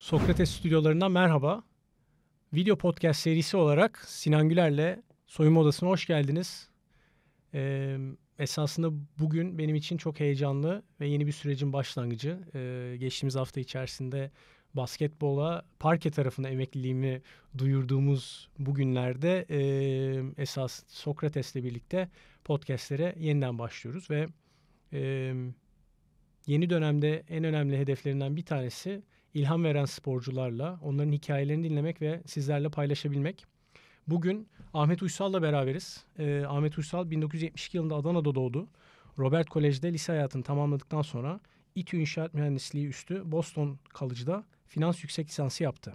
Sokrates stüdyolarından merhaba. Video podcast serisi olarak Sinan Güler'le Soyunma Odası'na hoş geldiniz. Ee, esasında bugün benim için çok heyecanlı ve yeni bir sürecin başlangıcı. Ee, geçtiğimiz hafta içerisinde basketbola parke tarafına emekliliğimi duyurduğumuz bugünlerde e, esas Sokrates'le birlikte podcastlere yeniden başlıyoruz ve e, yeni dönemde en önemli hedeflerinden bir tanesi ilham veren sporcularla onların hikayelerini dinlemek ve sizlerle paylaşabilmek. Bugün Ahmet Uysal'la beraberiz. Ee, Ahmet Uysal 1972 yılında Adana'da doğdu. Robert Kolej'de lise hayatını tamamladıktan sonra İTÜ İnşaat Mühendisliği üstü Boston College'da finans yüksek lisansı yaptı.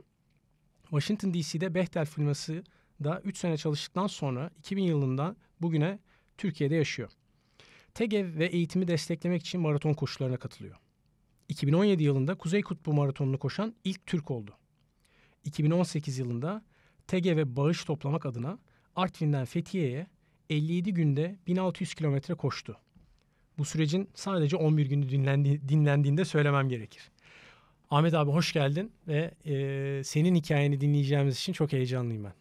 Washington DC'de Bechtel firması da 3 sene çalıştıktan sonra 2000 yılından bugüne Türkiye'de yaşıyor. TEGEV ve eğitimi desteklemek için maraton koşularına katılıyor. 2017 yılında Kuzey Kutbu Maratonu'nu koşan ilk Türk oldu. 2018 yılında TEGE bağış toplamak adına Artvin'den Fethiye'ye 57 günde 1600 kilometre koştu. Bu sürecin sadece 11 günü dinlendi, dinlendiğinde söylemem gerekir. Ahmet abi hoş geldin ve e, senin hikayeni dinleyeceğimiz için çok heyecanlıyım ben.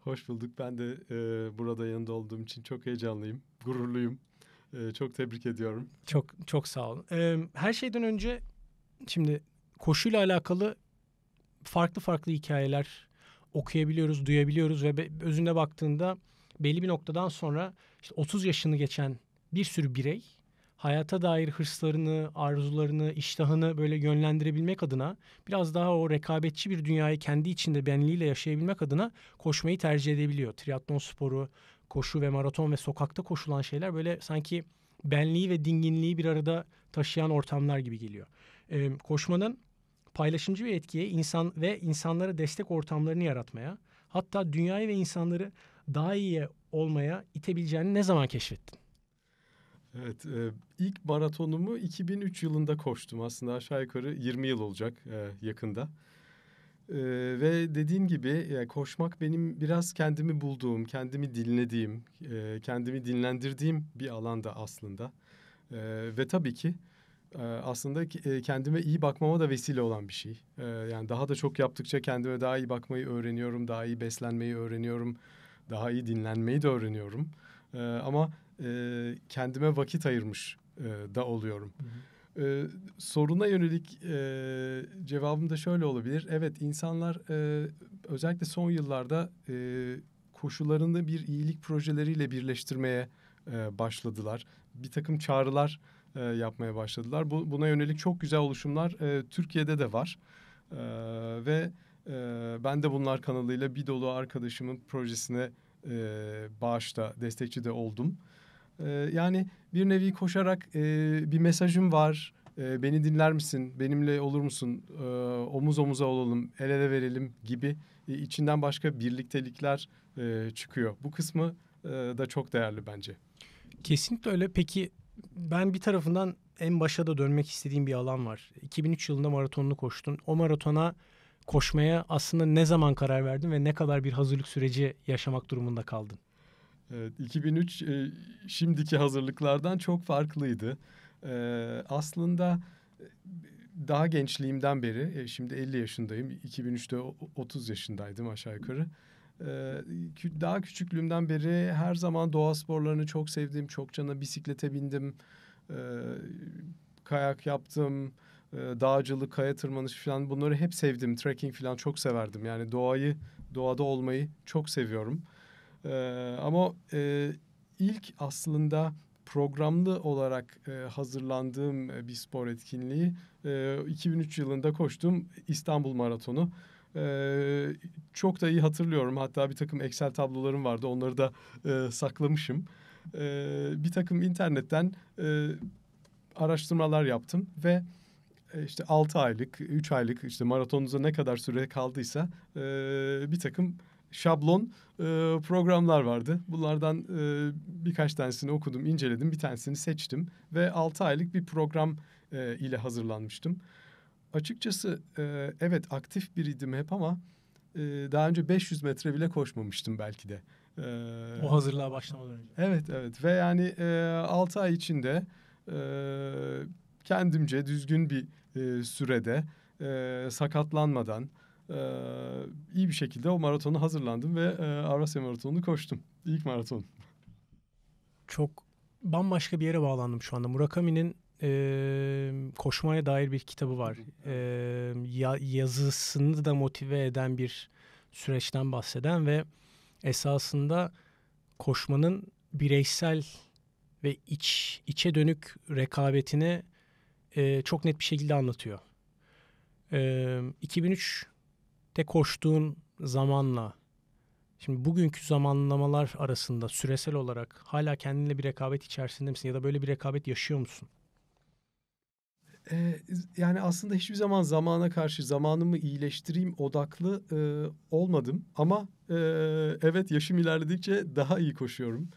Hoş bulduk. Ben de e, burada yanında olduğum için çok heyecanlıyım, gururluyum. Ee, çok tebrik ediyorum. Çok çok sağ olun. Ee, her şeyden önce şimdi koşuyla alakalı farklı farklı hikayeler okuyabiliyoruz, duyabiliyoruz ve özünde baktığında belli bir noktadan sonra işte 30 yaşını geçen bir sürü birey hayata dair hırslarını, arzularını, iştahını böyle yönlendirebilmek adına biraz daha o rekabetçi bir dünyayı kendi içinde benliğiyle yaşayabilmek adına koşmayı tercih edebiliyor. Triatlon sporu koşu ve maraton ve sokakta koşulan şeyler böyle sanki benliği ve dinginliği bir arada taşıyan ortamlar gibi geliyor. E, koşmanın paylaşımcı bir etkiye insan ve insanlara destek ortamlarını yaratmaya hatta dünyayı ve insanları daha iyi olmaya itebileceğini ne zaman keşfettin? Evet, e, ilk maratonumu 2003 yılında koştum. Aslında aşağı yukarı 20 yıl olacak e, yakında. Ee, ve dediğin gibi yani koşmak benim biraz kendimi bulduğum, kendimi dinlediğim, e, kendimi dinlendirdiğim bir alanda aslında. E, ve tabii ki e, aslında kendime iyi bakmama da vesile olan bir şey. E, yani daha da çok yaptıkça kendime daha iyi bakmayı öğreniyorum, daha iyi beslenmeyi öğreniyorum, daha iyi dinlenmeyi de öğreniyorum. E, ama e, kendime vakit ayırmış e, da oluyorum. Hı hı. Ee, soruna yönelik e, cevabım da şöyle olabilir. Evet insanlar e, özellikle son yıllarda e, koşullarını bir iyilik projeleriyle birleştirmeye e, başladılar. Bir takım çağrılar e, yapmaya başladılar. Bu, buna yönelik çok güzel oluşumlar e, Türkiye'de de var. E, ve e, ben de bunlar kanalıyla bir dolu arkadaşımın projesine e, bağışta destekçi de oldum. Ee, yani bir nevi koşarak e, bir mesajım var. E, beni dinler misin? Benimle olur musun? E, omuz omuza olalım, el ele verelim gibi e, içinden başka birliktelikler e, çıkıyor. Bu kısmı e, da çok değerli bence. Kesinlikle öyle. Peki ben bir tarafından en başa da dönmek istediğim bir alan var. 2003 yılında maratonunu koştun. O maratona koşmaya aslında ne zaman karar verdin ve ne kadar bir hazırlık süreci yaşamak durumunda kaldın? Evet, 2003 e, şimdiki hazırlıklardan çok farklıydı. E, aslında e, daha gençliğimden beri, e, şimdi 50 yaşındayım, 2003'te 30 yaşındaydım aşağı yukarı. E, daha küçüklüğümden beri her zaman doğa sporlarını çok sevdim, çok cana bisiklete bindim, e, kayak yaptım, e, dağcılık, kaya tırmanışı falan bunları hep sevdim. Trekking falan çok severdim yani doğayı, doğada olmayı çok seviyorum. Ee, ama e, ilk aslında programlı olarak e, hazırlandığım e, bir spor etkinliği e, 2003 yılında koştuğum İstanbul Maratonu. Ee, çok da iyi hatırlıyorum. Hatta bir takım Excel tablolarım vardı. Onları da e, saklamışım. Ee, bir takım internetten e, araştırmalar yaptım ve e, işte 6 aylık, 3 aylık işte maratonunuza ne kadar süre kaldıysa e, bir takım şablon e, programlar vardı. Bunlardan e, birkaç tanesini okudum, inceledim. Bir tanesini seçtim ve 6 aylık bir program e, ile hazırlanmıştım. Açıkçası e, evet aktif biriydim hep ama e, daha önce 500 metre bile koşmamıştım belki de. E, o hazırlığa başlamadan önce. Evet evet ve yani e, 6 ay içinde e, kendimce düzgün bir e, sürede e, sakatlanmadan e, iyi bir şekilde o maratona hazırlandım ve e, Avrasya Maratonu'nu koştum. İlk maraton. Çok bambaşka bir yere bağlandım şu anda. Murakami'nin e, koşmaya dair bir kitabı var. E, ya, yazısını da motive eden bir süreçten bahseden ve esasında koşmanın bireysel ve iç içe dönük rekabetini e, çok net bir şekilde anlatıyor. E, 2003 de koştuğun zamanla şimdi bugünkü zamanlamalar arasında süresel olarak hala kendinle bir rekabet içerisinde misin ya da böyle bir rekabet yaşıyor musun? Ee, yani aslında hiçbir zaman zamana karşı zamanımı iyileştireyim odaklı e, olmadım ama e, evet yaşım ilerledikçe daha iyi koşuyorum.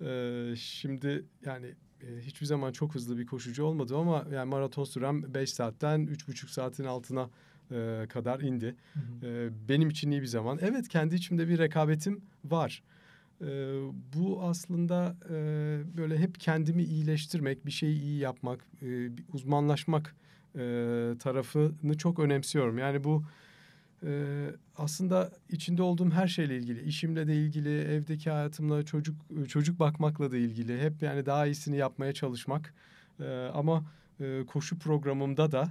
E, şimdi yani e, hiçbir zaman çok hızlı bir koşucu olmadım ama yani maraton sürem 5 saatten 3,5 saatin altına e, kadar indi. Hı hı. E, benim için iyi bir zaman. Evet kendi içimde bir rekabetim var. E, bu aslında e, böyle hep kendimi iyileştirmek, bir şeyi iyi yapmak, e, uzmanlaşmak e, tarafını çok önemsiyorum. Yani bu e, aslında içinde olduğum her şeyle ilgili, işimle de ilgili, evdeki hayatımla, çocuk çocuk bakmakla da ilgili. Hep yani daha iyisini yapmaya çalışmak. E, ama e, koşu programımda da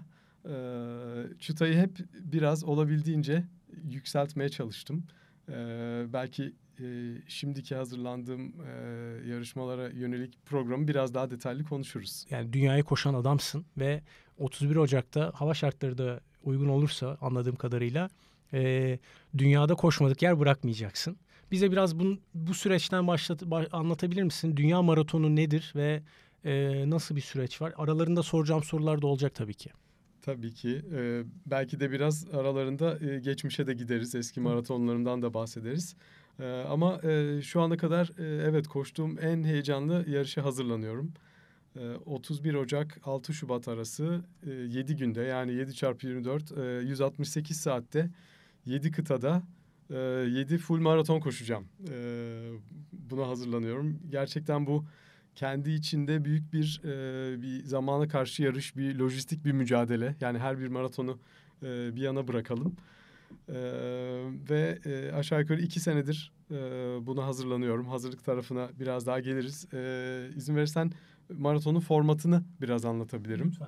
çıtayı hep biraz olabildiğince yükseltmeye çalıştım. belki şimdiki hazırlandığım yarışmalara yönelik programı biraz daha detaylı konuşuruz. Yani dünyayı koşan adamsın ve 31 Ocak'ta hava şartları da uygun olursa anladığım kadarıyla dünyada koşmadık yer bırakmayacaksın. Bize biraz bun, bu süreçten başlat, anlatabilir misin? Dünya maratonu nedir ve e, nasıl bir süreç var? Aralarında soracağım sorular da olacak tabii ki. Tabii ki. Ee, belki de biraz aralarında e, geçmişe de gideriz. Eski maratonlarından da bahsederiz. Ee, ama e, şu ana kadar e, evet koştuğum en heyecanlı yarışa hazırlanıyorum. E, 31 Ocak 6 Şubat arası e, 7 günde yani 7 çarpı 24 e, 168 saatte 7 kıtada e, 7 full maraton koşacağım. E, buna hazırlanıyorum. Gerçekten bu kendi içinde büyük bir e, bir zamana karşı yarış, bir lojistik bir mücadele. Yani her bir maratonu e, bir yana bırakalım. E, ve e, aşağı yukarı iki senedir e, buna hazırlanıyorum. Hazırlık tarafına biraz daha geliriz. E, izin verirsen maratonun formatını biraz anlatabilirim. Lütfen.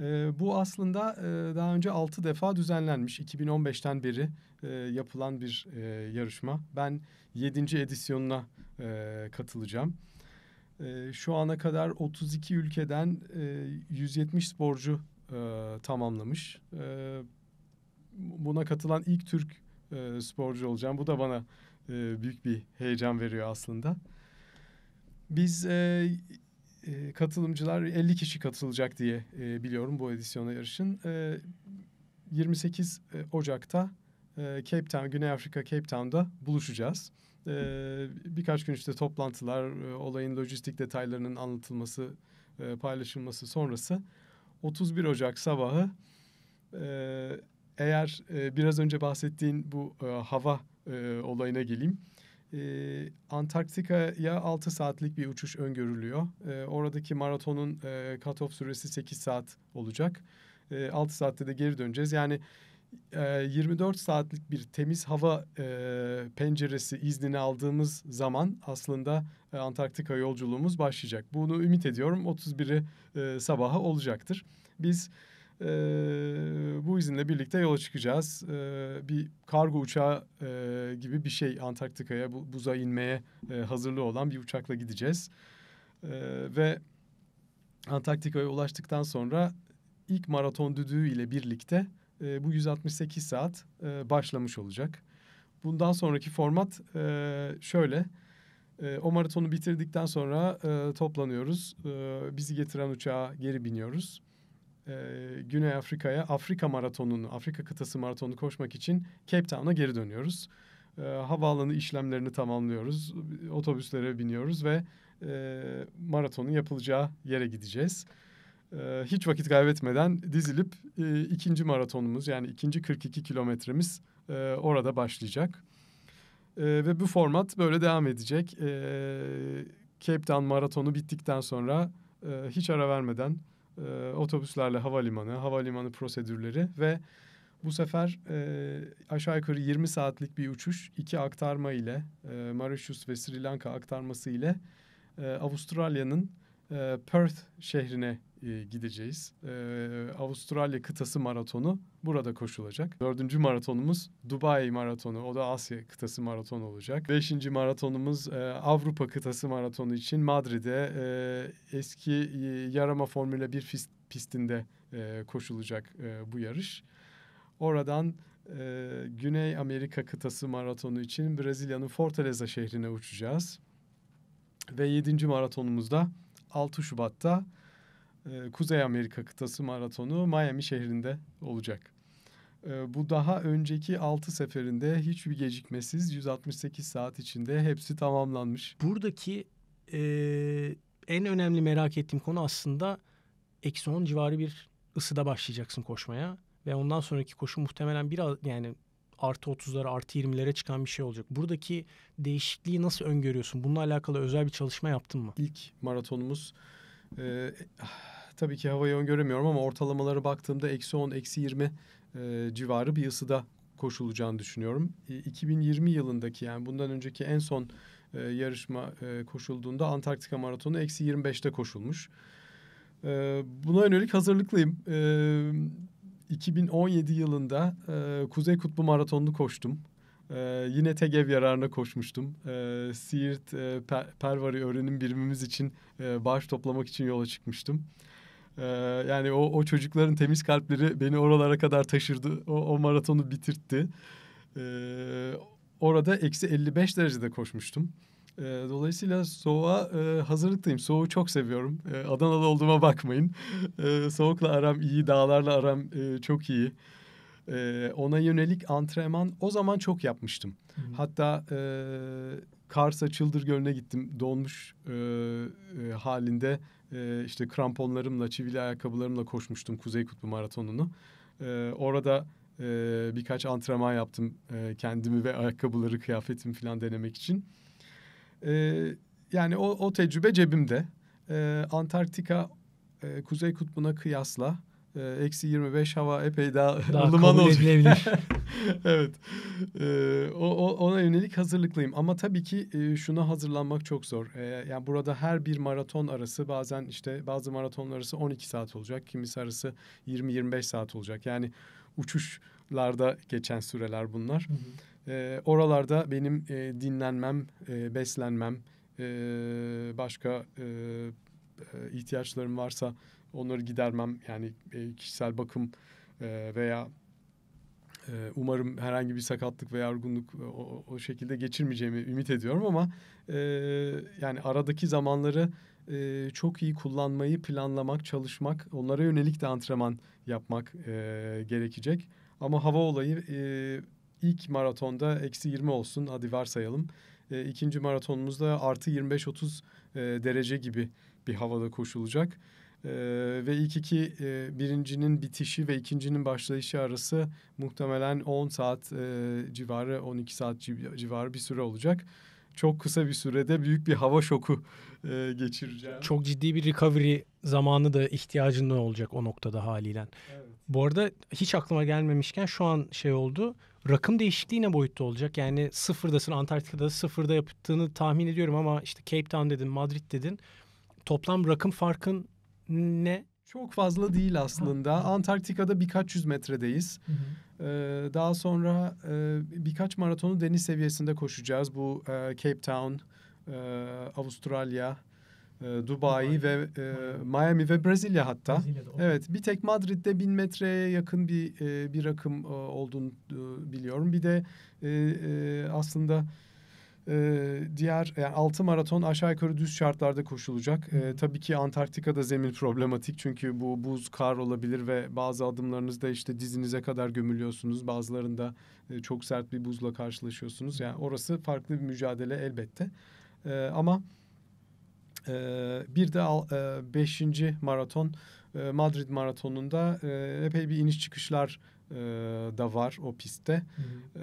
E, bu aslında e, daha önce altı defa düzenlenmiş. 2015'ten beri e, yapılan bir e, yarışma. Ben yedinci edisyonuna e, katılacağım. Ee, şu ana kadar 32 ülkeden 170 e, sporcu e, tamamlamış. E, buna katılan ilk Türk sporcu olacağım. Bu da bana büyük bir heyecan veriyor aslında. Biz katılımcılar 50 kişi katılacak diye biliyorum bu edisyona yarışın. 28 Ocak'ta Cape Town, Güney Afrika Cape Town'da buluşacağız. E, birkaç gün işte toplantılar, e, olayın lojistik detaylarının anlatılması, e, paylaşılması sonrası 31 Ocak sabahı e, eğer e, biraz önce bahsettiğin bu e, hava e, olayına geleyim. E, Antarktika'ya 6 saatlik bir uçuş öngörülüyor. E, oradaki maratonun e, cut-off süresi 8 saat olacak. E, 6 saatte de geri döneceğiz. Yani 24 saatlik bir temiz hava e, penceresi iznini aldığımız zaman aslında e, Antarktika yolculuğumuz başlayacak. Bunu ümit ediyorum 31'i e, sabaha olacaktır. Biz e, bu izinle birlikte yola çıkacağız. E, bir kargo uçağı e, gibi bir şey Antarktika'ya bu, buza inmeye e, hazırlı olan bir uçakla gideceğiz. E, ve Antarktika'ya ulaştıktan sonra ilk maraton düdüğü ile birlikte e, bu 168 saat e, başlamış olacak. Bundan sonraki format e, şöyle. E, o maratonu bitirdikten sonra e, toplanıyoruz. E, bizi getiren uçağa geri biniyoruz. E, Güney Afrika'ya Afrika maratonunu, Afrika kıtası maratonunu koşmak için Cape Town'a geri dönüyoruz. E, havaalanı işlemlerini tamamlıyoruz. Otobüslere biniyoruz ve e, maratonun yapılacağı yere gideceğiz. Ee, hiç vakit kaybetmeden dizilip e, ikinci maratonumuz yani ikinci 42 kilometremiz e, orada başlayacak. E, ve bu format böyle devam edecek. E, Cape Town maratonu bittikten sonra e, hiç ara vermeden e, otobüslerle havalimanı, havalimanı prosedürleri ve bu sefer e, aşağı yukarı 20 saatlik bir uçuş iki aktarma ile e, Mauritius ve Sri Lanka aktarması ile e, Avustralya'nın e, Perth şehrine e, gideceğiz. E, Avustralya kıtası maratonu burada koşulacak. Dördüncü maratonumuz Dubai maratonu. O da Asya kıtası maratonu olacak. Beşinci maratonumuz e, Avrupa kıtası maratonu için Madrid'e e, eski e, yarama Formula 1 pistinde e, koşulacak e, bu yarış. Oradan e, Güney Amerika kıtası maratonu için Brezilya'nın Fortaleza şehrine uçacağız. Ve yedinci maratonumuzda 6 Şubat'ta ee, Kuzey Amerika kıtası maratonu Miami şehrinde olacak. Ee, bu daha önceki 6 seferinde hiçbir gecikmesiz 168 saat içinde hepsi tamamlanmış. Buradaki e, en önemli merak ettiğim konu aslında eksi 10 civarı bir ısıda başlayacaksın koşmaya. Ve ondan sonraki koşu muhtemelen bir yani artı 30'lara artı 20'lere çıkan bir şey olacak. Buradaki değişikliği nasıl öngörüyorsun? Bununla alakalı özel bir çalışma yaptın mı? İlk maratonumuz e, tabii ki havayı öngöremiyorum ama ortalamalara baktığımda eksi 10, eksi 20 e, civarı bir ısıda koşulacağını düşünüyorum. E, 2020 yılındaki yani bundan önceki en son e, yarışma e, koşulduğunda Antarktika Maratonu eksi 25'te koşulmuş. E, buna yönelik hazırlıklıyım. E, 2017 yılında e, Kuzey Kutbu Maratonu'nu koştum. Ee, yine TEGEV yararına koşmuştum. Ee, Siirt e, per, Pervari öğrenim birimimiz için e, bağış toplamak için yola çıkmıştım. Ee, yani o, o çocukların temiz kalpleri beni oralara kadar taşırdı. O, o maratonu bitirtti. Ee, orada eksi 55 derecede koşmuştum. E, dolayısıyla soğuğa e, hazırlıklıyım. Soğuğu çok seviyorum. E, Adanalı olduğuma bakmayın. E, soğukla aram iyi, dağlarla aram e, çok iyi. E, ona yönelik antrenman o zaman çok yapmıştım. Hı -hı. Hatta e, Kars'a Çıldır Gölü'ne gittim. Donmuş e, e, halinde e, işte kramponlarımla, çivili ayakkabılarımla koşmuştum Kuzey Kutbu Maratonu'nu. Ee, orada e, birkaç antrenman yaptım e, kendimi ve ayakkabıları, kıyafetimi falan denemek için. Ee, yani o, o tecrübe cebimde. Antarktika e, Kuzey Kutbu'na kıyasla eksi 25 hava epey daha, daha ılıman olacak. evet. Ee, o, ona yönelik hazırlıklıyım. Ama tabii ki e, şuna hazırlanmak çok zor. Ee, yani burada her bir maraton arası bazen işte bazı maraton arası 12 saat olacak. Kimisi arası 20-25 saat olacak. Yani uçuşlarda geçen süreler bunlar. Hı hı. Ee, oralarda benim e, dinlenmem, e, beslenmem, e, başka e, e ihtiyaçlarım varsa onları gidermem. Yani e, kişisel bakım e, veya ee, umarım herhangi bir sakatlık veya yorgunluk e, o, o şekilde geçirmeyeceğimi ümit ediyorum ama e, yani aradaki zamanları e, çok iyi kullanmayı planlamak, çalışmak, onlara yönelik de antrenman yapmak e, gerekecek. Ama hava olayı e, ilk maratonda eksi 20 olsun hadi varsayalım. E, ikinci maratonumuzda artı 25-30 e, derece gibi bir havada koşulacak. Ee, ve ilk iki e, birincinin bitişi ve ikincinin başlayışı arası muhtemelen 10 saat e, civarı 12 saat civarı bir süre olacak. Çok kısa bir sürede büyük bir hava şoku e, geçireceğim. Çok ciddi bir recovery zamanı da ihtiyacın olacak o noktada haliyle. Evet. Bu arada hiç aklıma gelmemişken şu an şey oldu. Rakım değişikliği ne boyutta olacak? Yani sıfırdasın Antarktika'da sıfırda yaptığını tahmin ediyorum ama işte Cape Town dedin, Madrid dedin. Toplam rakım farkın ne çok fazla değil aslında. Antarktika'da birkaç yüz metredeyiz. Hı hı. Ee, daha sonra e, birkaç maratonu deniz seviyesinde koşacağız. Bu e, Cape Town, e, Avustralya, e, Dubai, Dubai ve e, Miami ve Brezilya hatta. Evet, bir tek Madrid'de bin metreye yakın bir e, bir rakım e, olduğunu e, biliyorum. Bir de e, e, aslında e, diğer yani 6 maraton aşağı yukarı düz şartlarda koşulacak. E, tabii ki Antarktika'da zemin problematik çünkü bu buz kar olabilir ve bazı adımlarınızda işte dizinize kadar gömülüyorsunuz. Bazılarında e, çok sert bir buzla karşılaşıyorsunuz. Yani orası farklı bir mücadele elbette. E, ama e, bir de 5. E, maraton e, Madrid maratonunda e, epey bir iniş çıkışlar e, da var o pistte.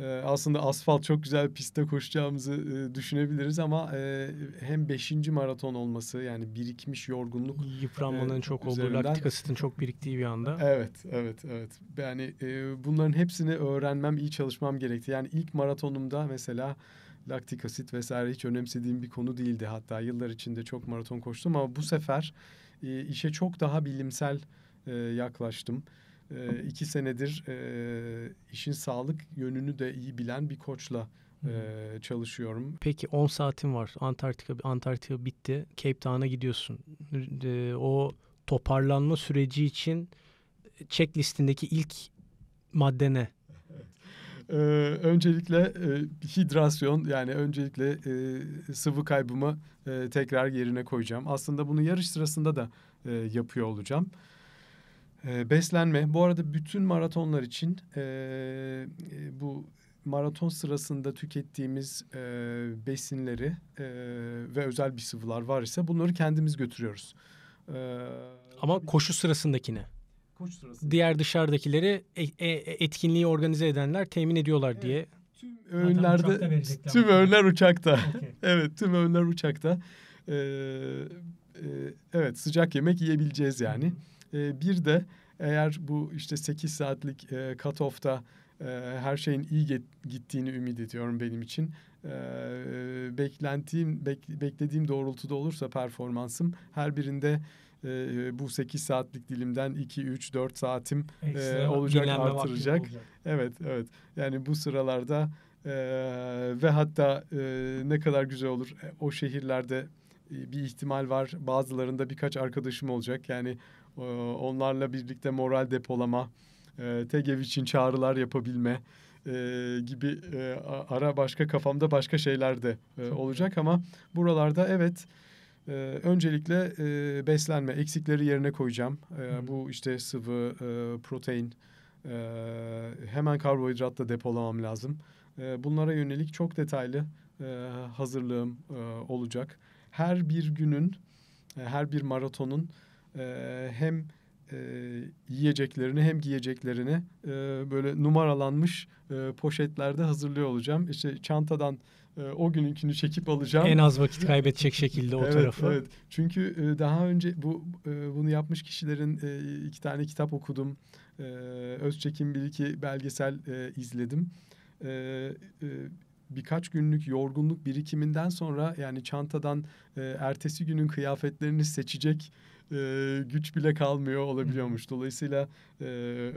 E, aslında asfalt çok güzel pistte koşacağımızı e, düşünebiliriz ama e, hem beşinci maraton olması yani birikmiş yorgunluk yıpranmanın e, çok üzerinden. olduğu laktik asitin çok biriktiği bir anda. Evet, evet, evet. Yani e, bunların hepsini öğrenmem, iyi çalışmam gerekti. Yani ilk maratonumda mesela laktik asit vesaire hiç önemsediğim bir konu değildi. Hatta yıllar içinde çok maraton koştum ama bu sefer e, işe çok daha bilimsel e, yaklaştım e, iki senedir e, işin sağlık yönünü de iyi bilen bir koçla e, çalışıyorum. Peki 10 saatin var. Antarktika Antarktika bitti. Cape Town'a gidiyorsun. E, o toparlanma süreci için checklistindeki ilk madde ne? Ee, öncelikle e, hidrasyon yani öncelikle e, sıvı kaybımı e, tekrar yerine koyacağım. Aslında bunu yarış sırasında da e, yapıyor olacağım beslenme. Bu arada bütün maratonlar için e, bu maraton sırasında tükettiğimiz e, besinleri e, ve özel bir sıvılar var ise bunları kendimiz götürüyoruz. E, Ama koşu sırasındakini. Koşu sırasında. Diğer dışarıdakileri e, e, e, etkinliği organize edenler temin ediyorlar evet. diye. Tüm öğünlerde tüm öğünler uçakta. Okay. evet, tüm öğünler uçakta. Ee, e, evet, sıcak yemek yiyebileceğiz yani. Hı. E, bir de eğer bu işte 8 saatlik e, cut-off'ta e, her şeyin iyi get, gittiğini ümit ediyorum benim için. E, ee, beklentim, bek, beklediğim doğrultuda olursa performansım her birinde e, bu 8 saatlik dilimden 2 3 4 saatim e, olacak artıracak. Olacak. Evet, evet. Yani bu sıralarda e, ve hatta e, ne kadar güzel olur e, o şehirlerde e, bir ihtimal var. Bazılarında birkaç arkadaşım olacak. Yani ee, onlarla birlikte moral depolama, e, için çağrılar yapabilme e, gibi e, ara başka kafamda başka şeyler de e, olacak ama buralarda evet... öncelikle beslenme eksikleri yerine koyacağım. bu işte sıvı, protein, e, hemen karbonhidratla depolamam lazım. bunlara yönelik çok detaylı hazırlığım olacak. Her bir günün, her bir maratonun e, hem e, yiyeceklerini hem giyeceklerini e, böyle numaralanmış e, poşetlerde hazırlıyor olacağım. İşte çantadan e, o gününkünü çekip alacağım. En az vakit kaybedecek şekilde o evet, tarafı. Evet. Çünkü e, daha önce bu e, bunu yapmış kişilerin e, iki tane kitap okudum. E, Özçekin bir iki belgesel e, izledim. E, e, birkaç günlük yorgunluk birikiminden sonra yani çantadan e, ertesi günün kıyafetlerini seçecek e, güç bile kalmıyor olabiliyormuş. Dolayısıyla e,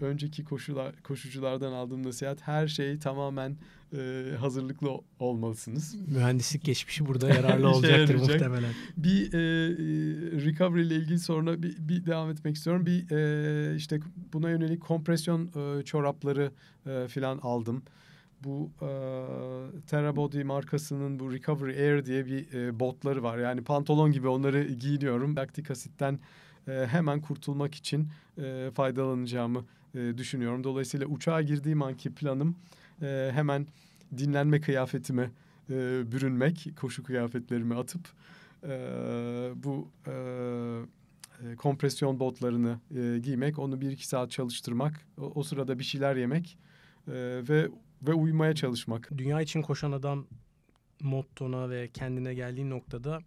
önceki koşular, koşuculardan aldığım nasihat her şey tamamen e, hazırlıklı olmalısınız. Mühendislik geçmişi burada yararlı olacaktır muhtemelen. Bir e, recovery ile ilgili sonra bir, bir devam etmek istiyorum. Bir e, işte buna yönelik kompresyon e, çorapları e, filan aldım bu e, Terabody markasının bu Recovery Air diye bir e, botları var. Yani pantolon gibi onları giyiniyorum. Laktik asitten e, hemen kurtulmak için e, faydalanacağımı e, düşünüyorum. Dolayısıyla uçağa girdiğim anki planım e, hemen dinlenme kıyafetime e, bürünmek, koşu kıyafetlerimi atıp e, bu e, kompresyon botlarını e, giymek, onu bir iki saat çalıştırmak, o, o sırada bir şeyler yemek e, ve ve uymaya çalışmak. Dünya için koşan adam mottona ve kendine geldiği noktada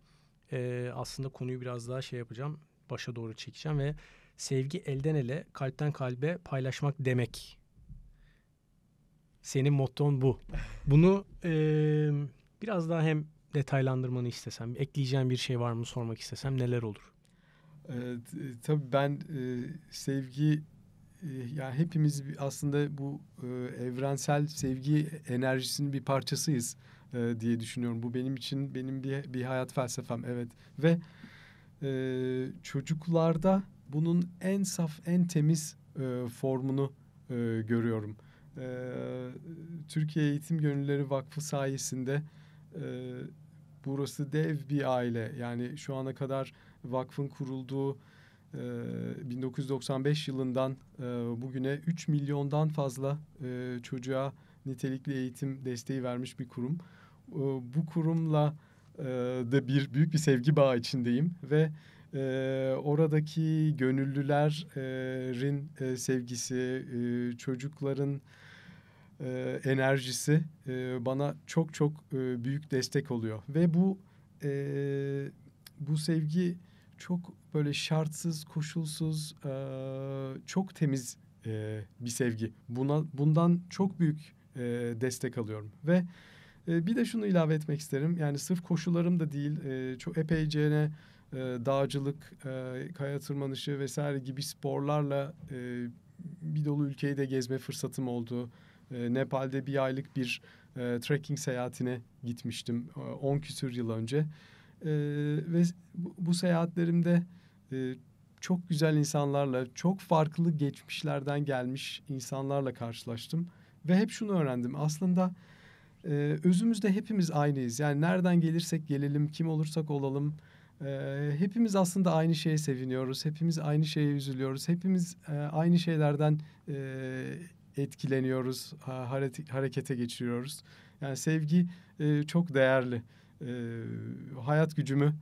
e, aslında konuyu biraz daha şey yapacağım. Başa doğru çekeceğim ve sevgi elden ele, kalpten kalbe paylaşmak demek. Senin motton bu. Bunu e, biraz daha hem detaylandırmanı istesem, ekleyeceğim bir şey var mı sormak istesem neler olur? Ee, tabii ben e, sevgi ee, yani hepimiz aslında bu e, evrensel sevgi enerjisinin bir parçasıyız e, diye düşünüyorum. Bu benim için benim bir, bir hayat felsefem evet ve e, çocuklarda bunun en saf en temiz e, formunu e, görüyorum. E, Türkiye Eğitim Gönülleri Vakfı sayesinde e, burası dev bir aile yani şu ana kadar vakfın kurulduğu 1995 ee, yılından e, bugüne 3 milyondan fazla e, çocuğa nitelikli eğitim desteği vermiş bir kurum. Ee, bu kurumla e, da bir büyük bir sevgi bağı içindeyim ve oradaki gönüllülerin sevgisi, çocukların enerjisi bana çok çok büyük destek oluyor ve bu bu sevgi çok böyle şartsız, koşulsuz, e, çok temiz e, bir sevgi. Buna bundan çok büyük e, destek alıyorum ve e, bir de şunu ilave etmek isterim. Yani sırf koşullarım da değil, e, çok epeyce e, dağcılık, e, kaya tırmanışı vesaire gibi sporlarla e, bir dolu ülkeyi de gezme fırsatım oldu. E, Nepal'de bir aylık bir e, trekking seyahatine gitmiştim 10 e, küsür yıl önce. E, ve bu, bu seyahatlerimde e, çok güzel insanlarla, çok farklı geçmişlerden gelmiş insanlarla karşılaştım. Ve hep şunu öğrendim. Aslında e, özümüzde hepimiz aynıyız. Yani nereden gelirsek gelelim, kim olursak olalım... E, hepimiz aslında aynı şeye seviniyoruz, hepimiz aynı şeye üzülüyoruz, hepimiz e, aynı şeylerden e, etkileniyoruz, ha, harekete geçiriyoruz. Yani sevgi e, çok değerli e, hayat gücümü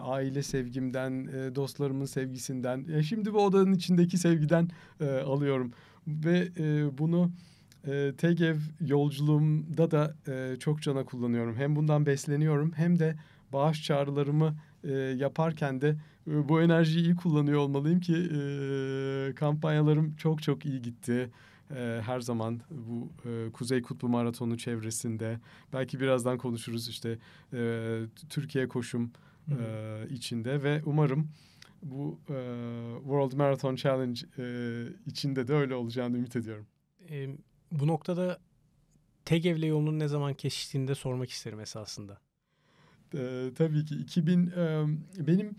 aile sevgimden, dostlarımın sevgisinden, e, şimdi bu odanın içindeki sevgiden e, alıyorum ve e, bunu e, tek ev yolculuğumda da e, çok cana kullanıyorum. Hem bundan besleniyorum hem de bağış çağrılarımı e, yaparken de e, bu enerjiyi iyi kullanıyor olmalıyım ki e, kampanyalarım çok çok iyi gitti e, her zaman bu e, Kuzey Kutbu Maratonu çevresinde belki birazdan konuşuruz işte e, Türkiye koşum e, içinde ve umarım bu e, World Marathon Challenge e, içinde de öyle olacağını ümit ediyorum. E, bu noktada Tegev'le yolunun ne zaman kesiştiğini de sormak isterim esasında. E, tabii ki 2000 e, benim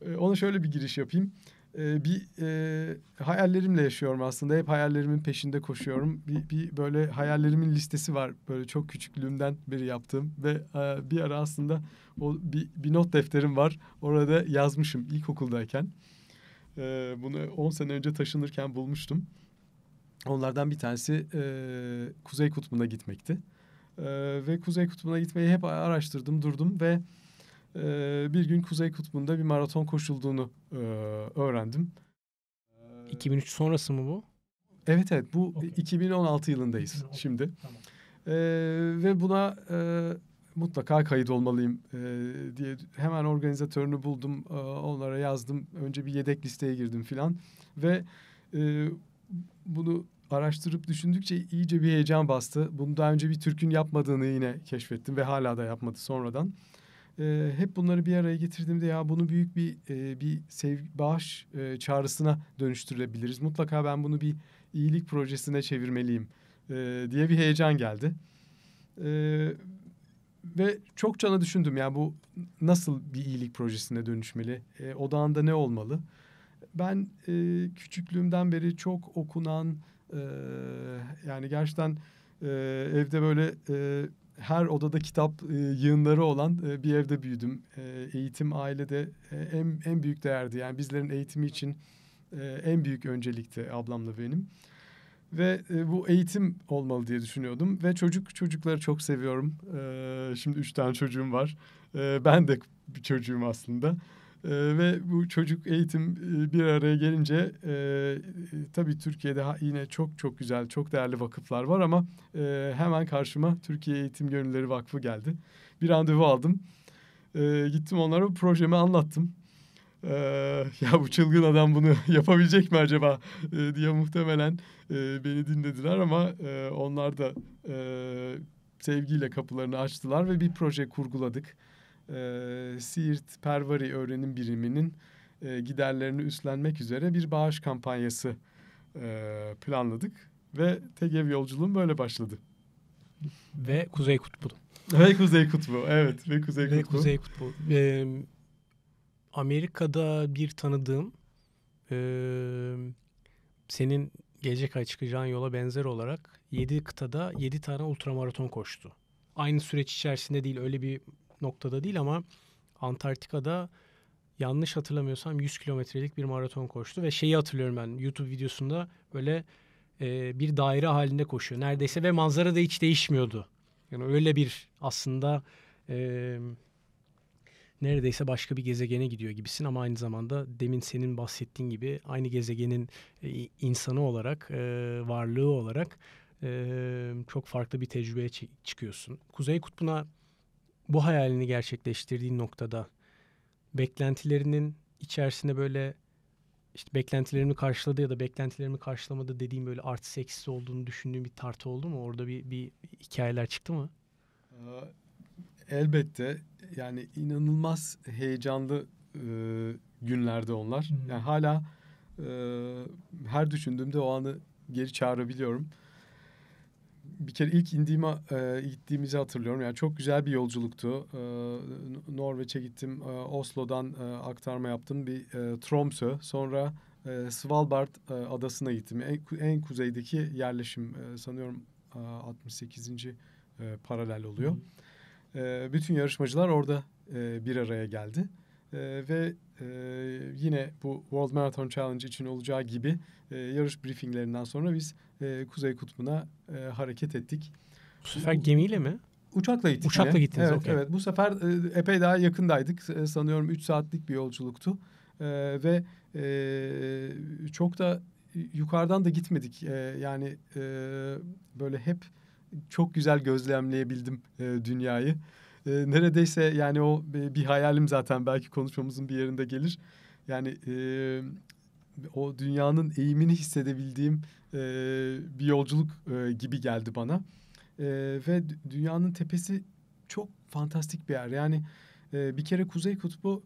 e, ona şöyle bir giriş yapayım e, bir e, hayallerimle yaşıyorum aslında. Hep hayallerimin peşinde koşuyorum. Bir, bir böyle hayallerimin listesi var. Böyle çok küçüklüğümden beri yaptığım ve e, bir ara aslında o bir, bir not defterim var. Orada yazmışım ilkokuldayken. E, bunu 10 sene önce taşınırken bulmuştum. Onlardan bir tanesi e, Kuzey Kutbu'na gitmekti. E, ve Kuzey Kutbu'na gitmeyi hep araştırdım, durdum ve ee, bir gün Kuzey Kutbu'nda bir maraton koşulduğunu e, öğrendim. 2003 ee, sonrası mı bu? Evet evet bu okay. 2016 yılındayız 2016. şimdi. Tamam. E, ee, ve buna e, mutlaka kayıt olmalıyım e, diye hemen organizatörünü buldum. E, onlara yazdım. Önce bir yedek listeye girdim filan. Ve e, bunu araştırıp düşündükçe iyice bir heyecan bastı. Bunu daha önce bir Türk'ün yapmadığını yine keşfettim ve hala da yapmadı sonradan e, hep bunları bir araya getirdiğimde ya bunu büyük bir e, bir sevgi bağış e, çağrısına dönüştürebiliriz. Mutlaka ben bunu bir iyilik projesine çevirmeliyim e, diye bir heyecan geldi. E, ve çok cana düşündüm ya bu nasıl bir iyilik projesine dönüşmeli? E, odağında ne olmalı? Ben e, küçüklüğümden beri çok okunan e, yani gerçekten e, evde böyle e, her odada kitap e, yığınları olan e, bir evde büyüdüm. E, eğitim ailede e, en, en büyük değerdi. Yani bizlerin eğitimi için e, en büyük öncelikti ablamla benim. Ve e, bu eğitim olmalı diye düşünüyordum. Ve çocuk çocukları çok seviyorum. E, şimdi üç tane çocuğum var. E, ben de bir çocuğum aslında. E, ve bu çocuk eğitim e, bir araya gelince e, tabii Türkiye'de yine çok çok güzel, çok değerli vakıflar var ama e, hemen karşıma Türkiye Eğitim Gönülleri Vakfı geldi. Bir randevu aldım. E, gittim onlara projemi anlattım. E, ya bu çılgın adam bunu yapabilecek mi acaba e, diye muhtemelen e, beni dinlediler ama e, onlar da e, sevgiyle kapılarını açtılar ve bir proje kurguladık e, Siirt Pervari Öğrenim Birimi'nin e, giderlerini üstlenmek üzere bir bağış kampanyası e, planladık. Ve TGV yolculuğum böyle başladı. Ve Kuzey Kutbu. Ve Kuzey Kutbu, evet. Ve Kuzey Kutbu. Ve Kuzey Kutbu. Ee, Amerika'da bir tanıdığım e, senin gelecek ay çıkacağın yola benzer olarak 7 kıtada 7 tane ultramaraton koştu. Aynı süreç içerisinde değil öyle bir noktada değil ama Antarktika'da yanlış hatırlamıyorsam 100 kilometrelik bir maraton koştu ve şeyi hatırlıyorum ben YouTube videosunda böyle e, bir daire halinde koşuyor neredeyse ve manzara da hiç değişmiyordu. Yani öyle bir aslında e, neredeyse başka bir gezegene gidiyor gibisin ama aynı zamanda demin senin bahsettiğin gibi aynı gezegenin e, insanı olarak e, varlığı olarak e, çok farklı bir tecrübeye çıkıyorsun. Kuzey Kutbu'na bu hayalini gerçekleştirdiği noktada beklentilerinin içerisinde böyle işte beklentilerimi karşıladı ya da beklentilerimi karşılamadı dediğim böyle artı eksisi olduğunu düşündüğüm bir tartı oldu mu? Orada bir, bir hikayeler çıktı mı? Elbette yani inanılmaz heyecanlı e, günlerde onlar. hı Yani hala e, her düşündüğümde o anı geri çağırabiliyorum bir kere ilk indiğime e, gittiğimizi hatırlıyorum. Yani çok güzel bir yolculuktu. E, Norveç'e gittim. E, Oslo'dan e, aktarma yaptım. Bir e, Tromsø. Sonra e, Svalbard e, adasına gittim. En, en kuzeydeki yerleşim e, sanıyorum e, 68. E, paralel oluyor. E, bütün yarışmacılar orada e, bir araya geldi. E, ve e, yine bu World Marathon Challenge için olacağı gibi e, yarış briefinglerinden sonra biz e, Kuzey Kutbu'na e, hareket ettik. Bu sefer gemiyle mi? Uçakla gittik. Uçakla yine. gittiniz. Evet, okay. evet. Bu sefer e, epey daha yakındaydık. E, sanıyorum 3 saatlik bir yolculuktu. E, ve e, çok da yukarıdan da gitmedik. E, yani e, böyle hep çok güzel gözlemleyebildim e, dünyayı e, neredeyse yani o e, bir hayalim zaten belki konuşmamızın bir yerinde gelir. Yani e, o dünyanın eğimini hissedebildiğim e, bir yolculuk e, gibi geldi bana. E, ve dünyanın tepesi çok fantastik bir yer. Yani e, bir kere Kuzey Kutbu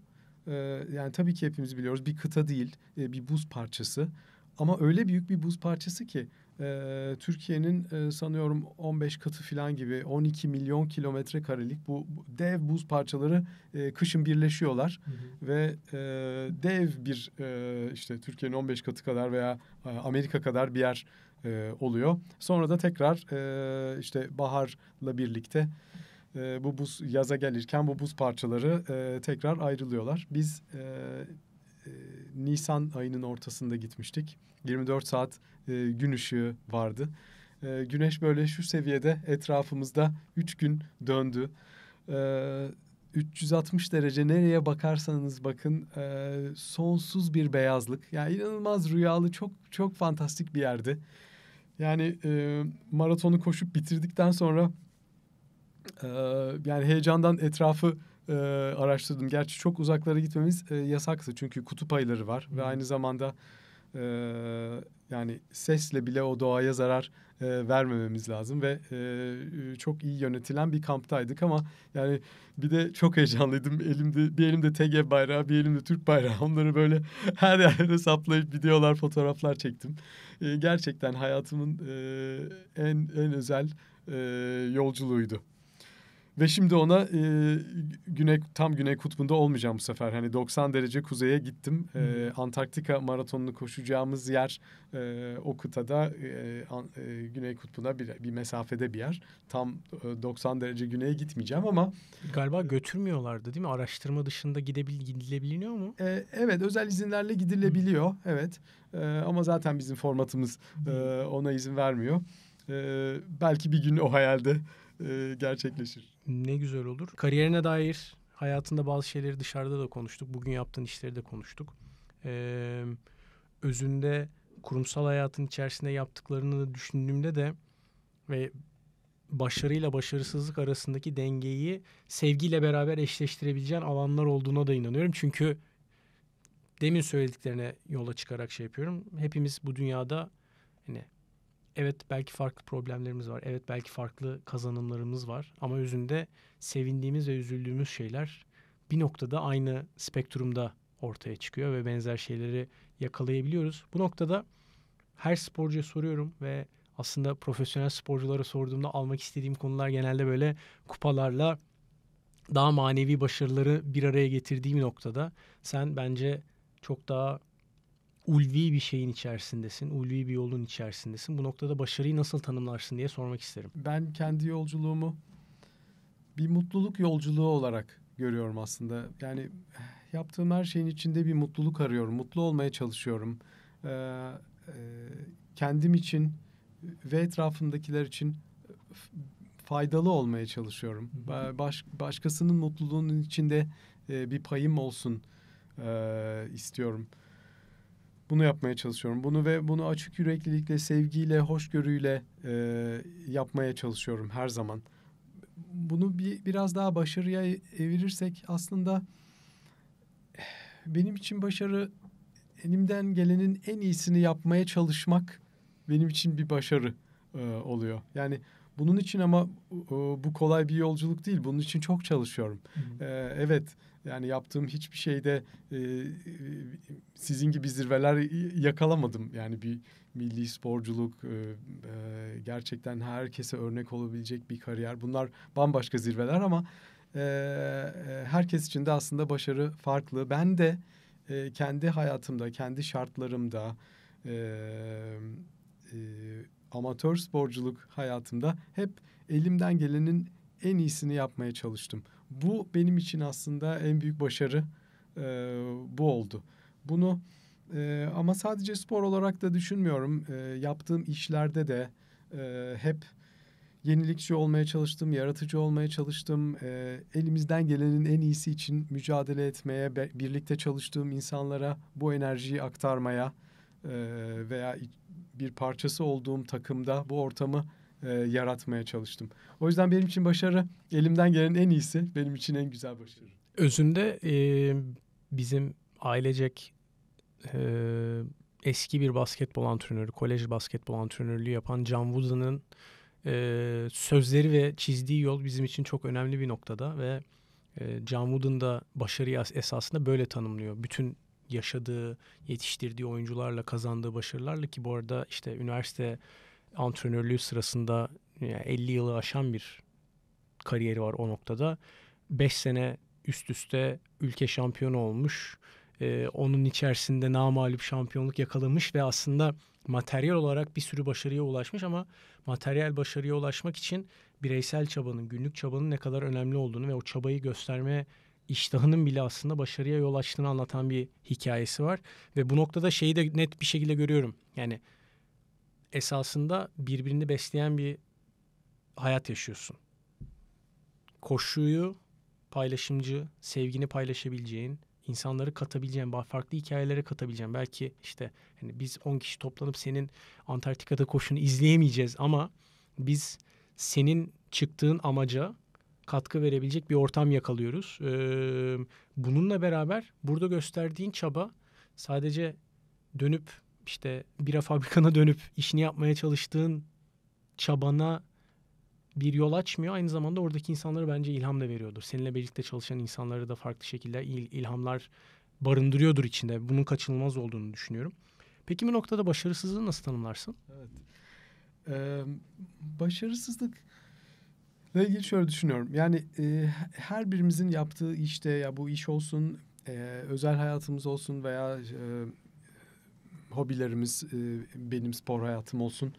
e, yani tabii ki hepimiz biliyoruz bir kıta değil e, bir buz parçası. Ama öyle büyük bir buz parçası ki ee, Türkiye'nin e, sanıyorum 15 katı falan gibi 12 milyon kilometre karelik bu dev buz parçaları e, kışın birleşiyorlar hı hı. ve e, dev bir işte Türkiye'nin 15 katı kadar veya Amerika kadar bir yer oluyor. Sonra da tekrar işte baharla birlikte bu buz yaza gelirken bu buz parçaları tekrar ayrılıyorlar. Biz e, Nisan ayının ortasında gitmiştik. 24 saat e, gün ışığı vardı. E, güneş böyle şu seviyede etrafımızda 3 gün döndü. E, 360 derece nereye bakarsanız bakın e, sonsuz bir beyazlık. Yani inanılmaz rüyalı çok çok fantastik bir yerdi. Yani e, maratonu koşup bitirdikten sonra e, yani heyecandan etrafı e, araştırdım. Gerçi çok uzaklara gitmemiz e, yasaktı çünkü kutup ayıları var hmm. ve aynı zamanda e, yani sesle bile o doğaya zarar e, vermememiz lazım ve e, çok iyi yönetilen bir kamptaydık ama yani bir de çok heyecanlıydım. Elimde bir elimde TG bayrağı, bir elimde Türk bayrağı. Onları böyle her yerde saplayıp videolar, fotoğraflar çektim. E, gerçekten hayatımın e, en en özel e, yolculuğuydu. Ve şimdi ona e, güney tam güney kutbunda olmayacağım bu sefer. Hani 90 derece kuzeye gittim. E, ee, Antarktika maratonunu koşacağımız yer e, o kıtada e, an, e, güney kutbuna bir, bir mesafede bir yer. Tam e, 90 derece güneye gitmeyeceğim ama... Galiba götürmüyorlardı değil mi? Araştırma dışında gidebil, gidilebiliyor mu? E, evet özel izinlerle gidilebiliyor. Hı. Evet e, ama zaten bizim formatımız e, ona izin vermiyor. E, belki bir gün o hayalde e, gerçekleşir. Ne güzel olur. Kariyerine dair hayatında bazı şeyleri dışarıda da konuştuk. Bugün yaptığın işleri de konuştuk. Ee, özünde kurumsal hayatın içerisinde yaptıklarını da düşündüğümde de ve başarıyla başarısızlık arasındaki dengeyi sevgiyle beraber eşleştirebileceğin alanlar olduğuna da inanıyorum. Çünkü demin söylediklerine yola çıkarak şey yapıyorum. Hepimiz bu dünyada hani evet belki farklı problemlerimiz var. Evet belki farklı kazanımlarımız var. Ama özünde sevindiğimiz ve üzüldüğümüz şeyler bir noktada aynı spektrumda ortaya çıkıyor ve benzer şeyleri yakalayabiliyoruz. Bu noktada her sporcuya soruyorum ve aslında profesyonel sporculara sorduğumda almak istediğim konular genelde böyle kupalarla daha manevi başarıları bir araya getirdiğim noktada sen bence çok daha ulvi bir şeyin içerisindesin, ulvi bir yolun içerisindesin. Bu noktada başarıyı nasıl tanımlarsın diye sormak isterim. Ben kendi yolculuğumu bir mutluluk yolculuğu olarak görüyorum aslında. Yani eh, yaptığım her şeyin içinde bir mutluluk arıyorum, mutlu olmaya çalışıyorum. Ee, e, kendim için ve etrafımdakiler için faydalı olmaya çalışıyorum. Baş, başkasının mutluluğunun içinde e, bir payım olsun e, istiyorum bunu yapmaya çalışıyorum. Bunu ve bunu açık yüreklilikle, sevgiyle, hoşgörüyle e, yapmaya çalışıyorum her zaman. Bunu bir, biraz daha başarıya e, evirirsek aslında benim için başarı elimden gelenin en iyisini yapmaya çalışmak benim için bir başarı e, oluyor. Yani bunun için ama e, bu kolay bir yolculuk değil. Bunun için çok çalışıyorum. Hı e, evet yani yaptığım hiçbir şeyde e, e sizin gibi zirveler yakalamadım. Yani bir milli sporculuk e, e, gerçekten herkese örnek olabilecek bir kariyer. Bunlar bambaşka zirveler ama e, herkes için de aslında başarı farklı. Ben de e, kendi hayatımda, kendi şartlarımda e, e, amatör sporculuk hayatımda hep elimden gelenin en iyisini yapmaya çalıştım. Bu benim için aslında en büyük başarı e, bu oldu. Bunu e, ama sadece spor olarak da düşünmüyorum. E, yaptığım işlerde de e, hep yenilikçi olmaya çalıştım, yaratıcı olmaya çalıştım. E, elimizden gelenin en iyisi için mücadele etmeye, be, birlikte çalıştığım insanlara bu enerjiyi aktarmaya e, veya bir parçası olduğum takımda bu ortamı e, yaratmaya çalıştım. O yüzden benim için başarı elimden gelen en iyisi, benim için en güzel başarı. Özünde e, bizim ailecek e, eski bir basketbol antrenörü, kolej basketbol antrenörlüğü yapan John Wooden'ın e, sözleri ve çizdiği yol bizim için çok önemli bir noktada ve e, Can Wooden da başarıyı esasında böyle tanımlıyor. Bütün yaşadığı, yetiştirdiği oyuncularla kazandığı başarılarla ki bu arada işte üniversite antrenörlüğü sırasında yani 50 yılı aşan bir kariyeri var o noktada. 5 sene üst üste ülke şampiyonu olmuş. Ee, onun içerisinde namalip şampiyonluk yakalamış ve aslında materyal olarak bir sürü başarıya ulaşmış ama materyal başarıya ulaşmak için bireysel çabanın, günlük çabanın ne kadar önemli olduğunu ve o çabayı göstermeye iştahının bile aslında başarıya yol açtığını anlatan bir hikayesi var. Ve bu noktada şeyi de net bir şekilde görüyorum. Yani esasında birbirini besleyen bir hayat yaşıyorsun. Koşuyu paylaşımcı, sevgini paylaşabileceğin, insanları katabileceğin, farklı hikayelere katabileceğin. Belki işte hani biz 10 kişi toplanıp senin Antarktika'da koşunu izleyemeyeceğiz ama biz senin çıktığın amaca katkı verebilecek bir ortam yakalıyoruz. Ee, bununla beraber burada gösterdiğin çaba sadece dönüp işte bira fabrikana dönüp işini yapmaya çalıştığın çabana bir yol açmıyor. Aynı zamanda oradaki insanlara bence ilham da veriyordur. Seninle birlikte çalışan insanlara da farklı şekilde il, ilhamlar barındırıyordur içinde. Bunun kaçınılmaz olduğunu düşünüyorum. Peki bu noktada başarısızlığı nasıl tanımlarsın? Evet. Ee, başarısızlık Bununla ilgili şöyle düşünüyorum. Yani e, her birimizin yaptığı işte ya bu iş olsun, e, özel hayatımız olsun veya e, hobilerimiz, e, benim spor hayatım olsun.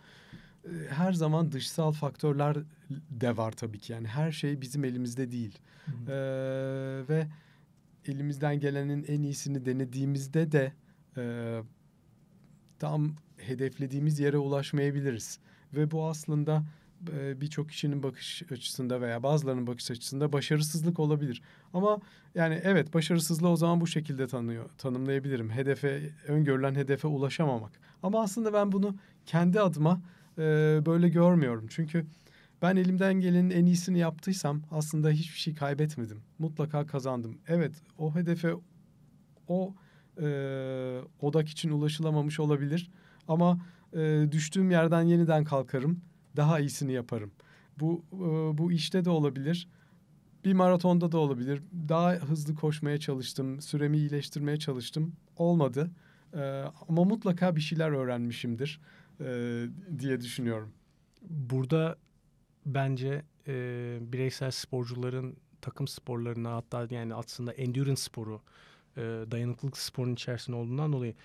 E, her zaman dışsal faktörler de var tabii ki. Yani her şey bizim elimizde değil. E, ve elimizden gelenin en iyisini denediğimizde de e, tam hedeflediğimiz yere ulaşmayabiliriz. Ve bu aslında e, birçok kişinin bakış açısında veya bazılarının bakış açısında başarısızlık olabilir. Ama yani evet başarısızlığı o zaman bu şekilde tanıyor, tanımlayabilirim. Hedefe, öngörülen hedefe ulaşamamak. Ama aslında ben bunu kendi adıma e, böyle görmüyorum. Çünkü ben elimden gelenin en iyisini yaptıysam aslında hiçbir şey kaybetmedim. Mutlaka kazandım. Evet o hedefe o e, odak için ulaşılamamış olabilir. Ama e, düştüğüm yerden yeniden kalkarım daha iyisini yaparım. Bu e, bu işte de olabilir. Bir maratonda da olabilir. Daha hızlı koşmaya çalıştım, süremi iyileştirmeye çalıştım. Olmadı. E, ama mutlaka bir şeyler öğrenmişimdir e, diye düşünüyorum. Burada bence e, bireysel sporcuların takım sporlarına hatta yani aslında endurance sporu e, dayanıklılık sporunun içerisinde olduğundan dolayı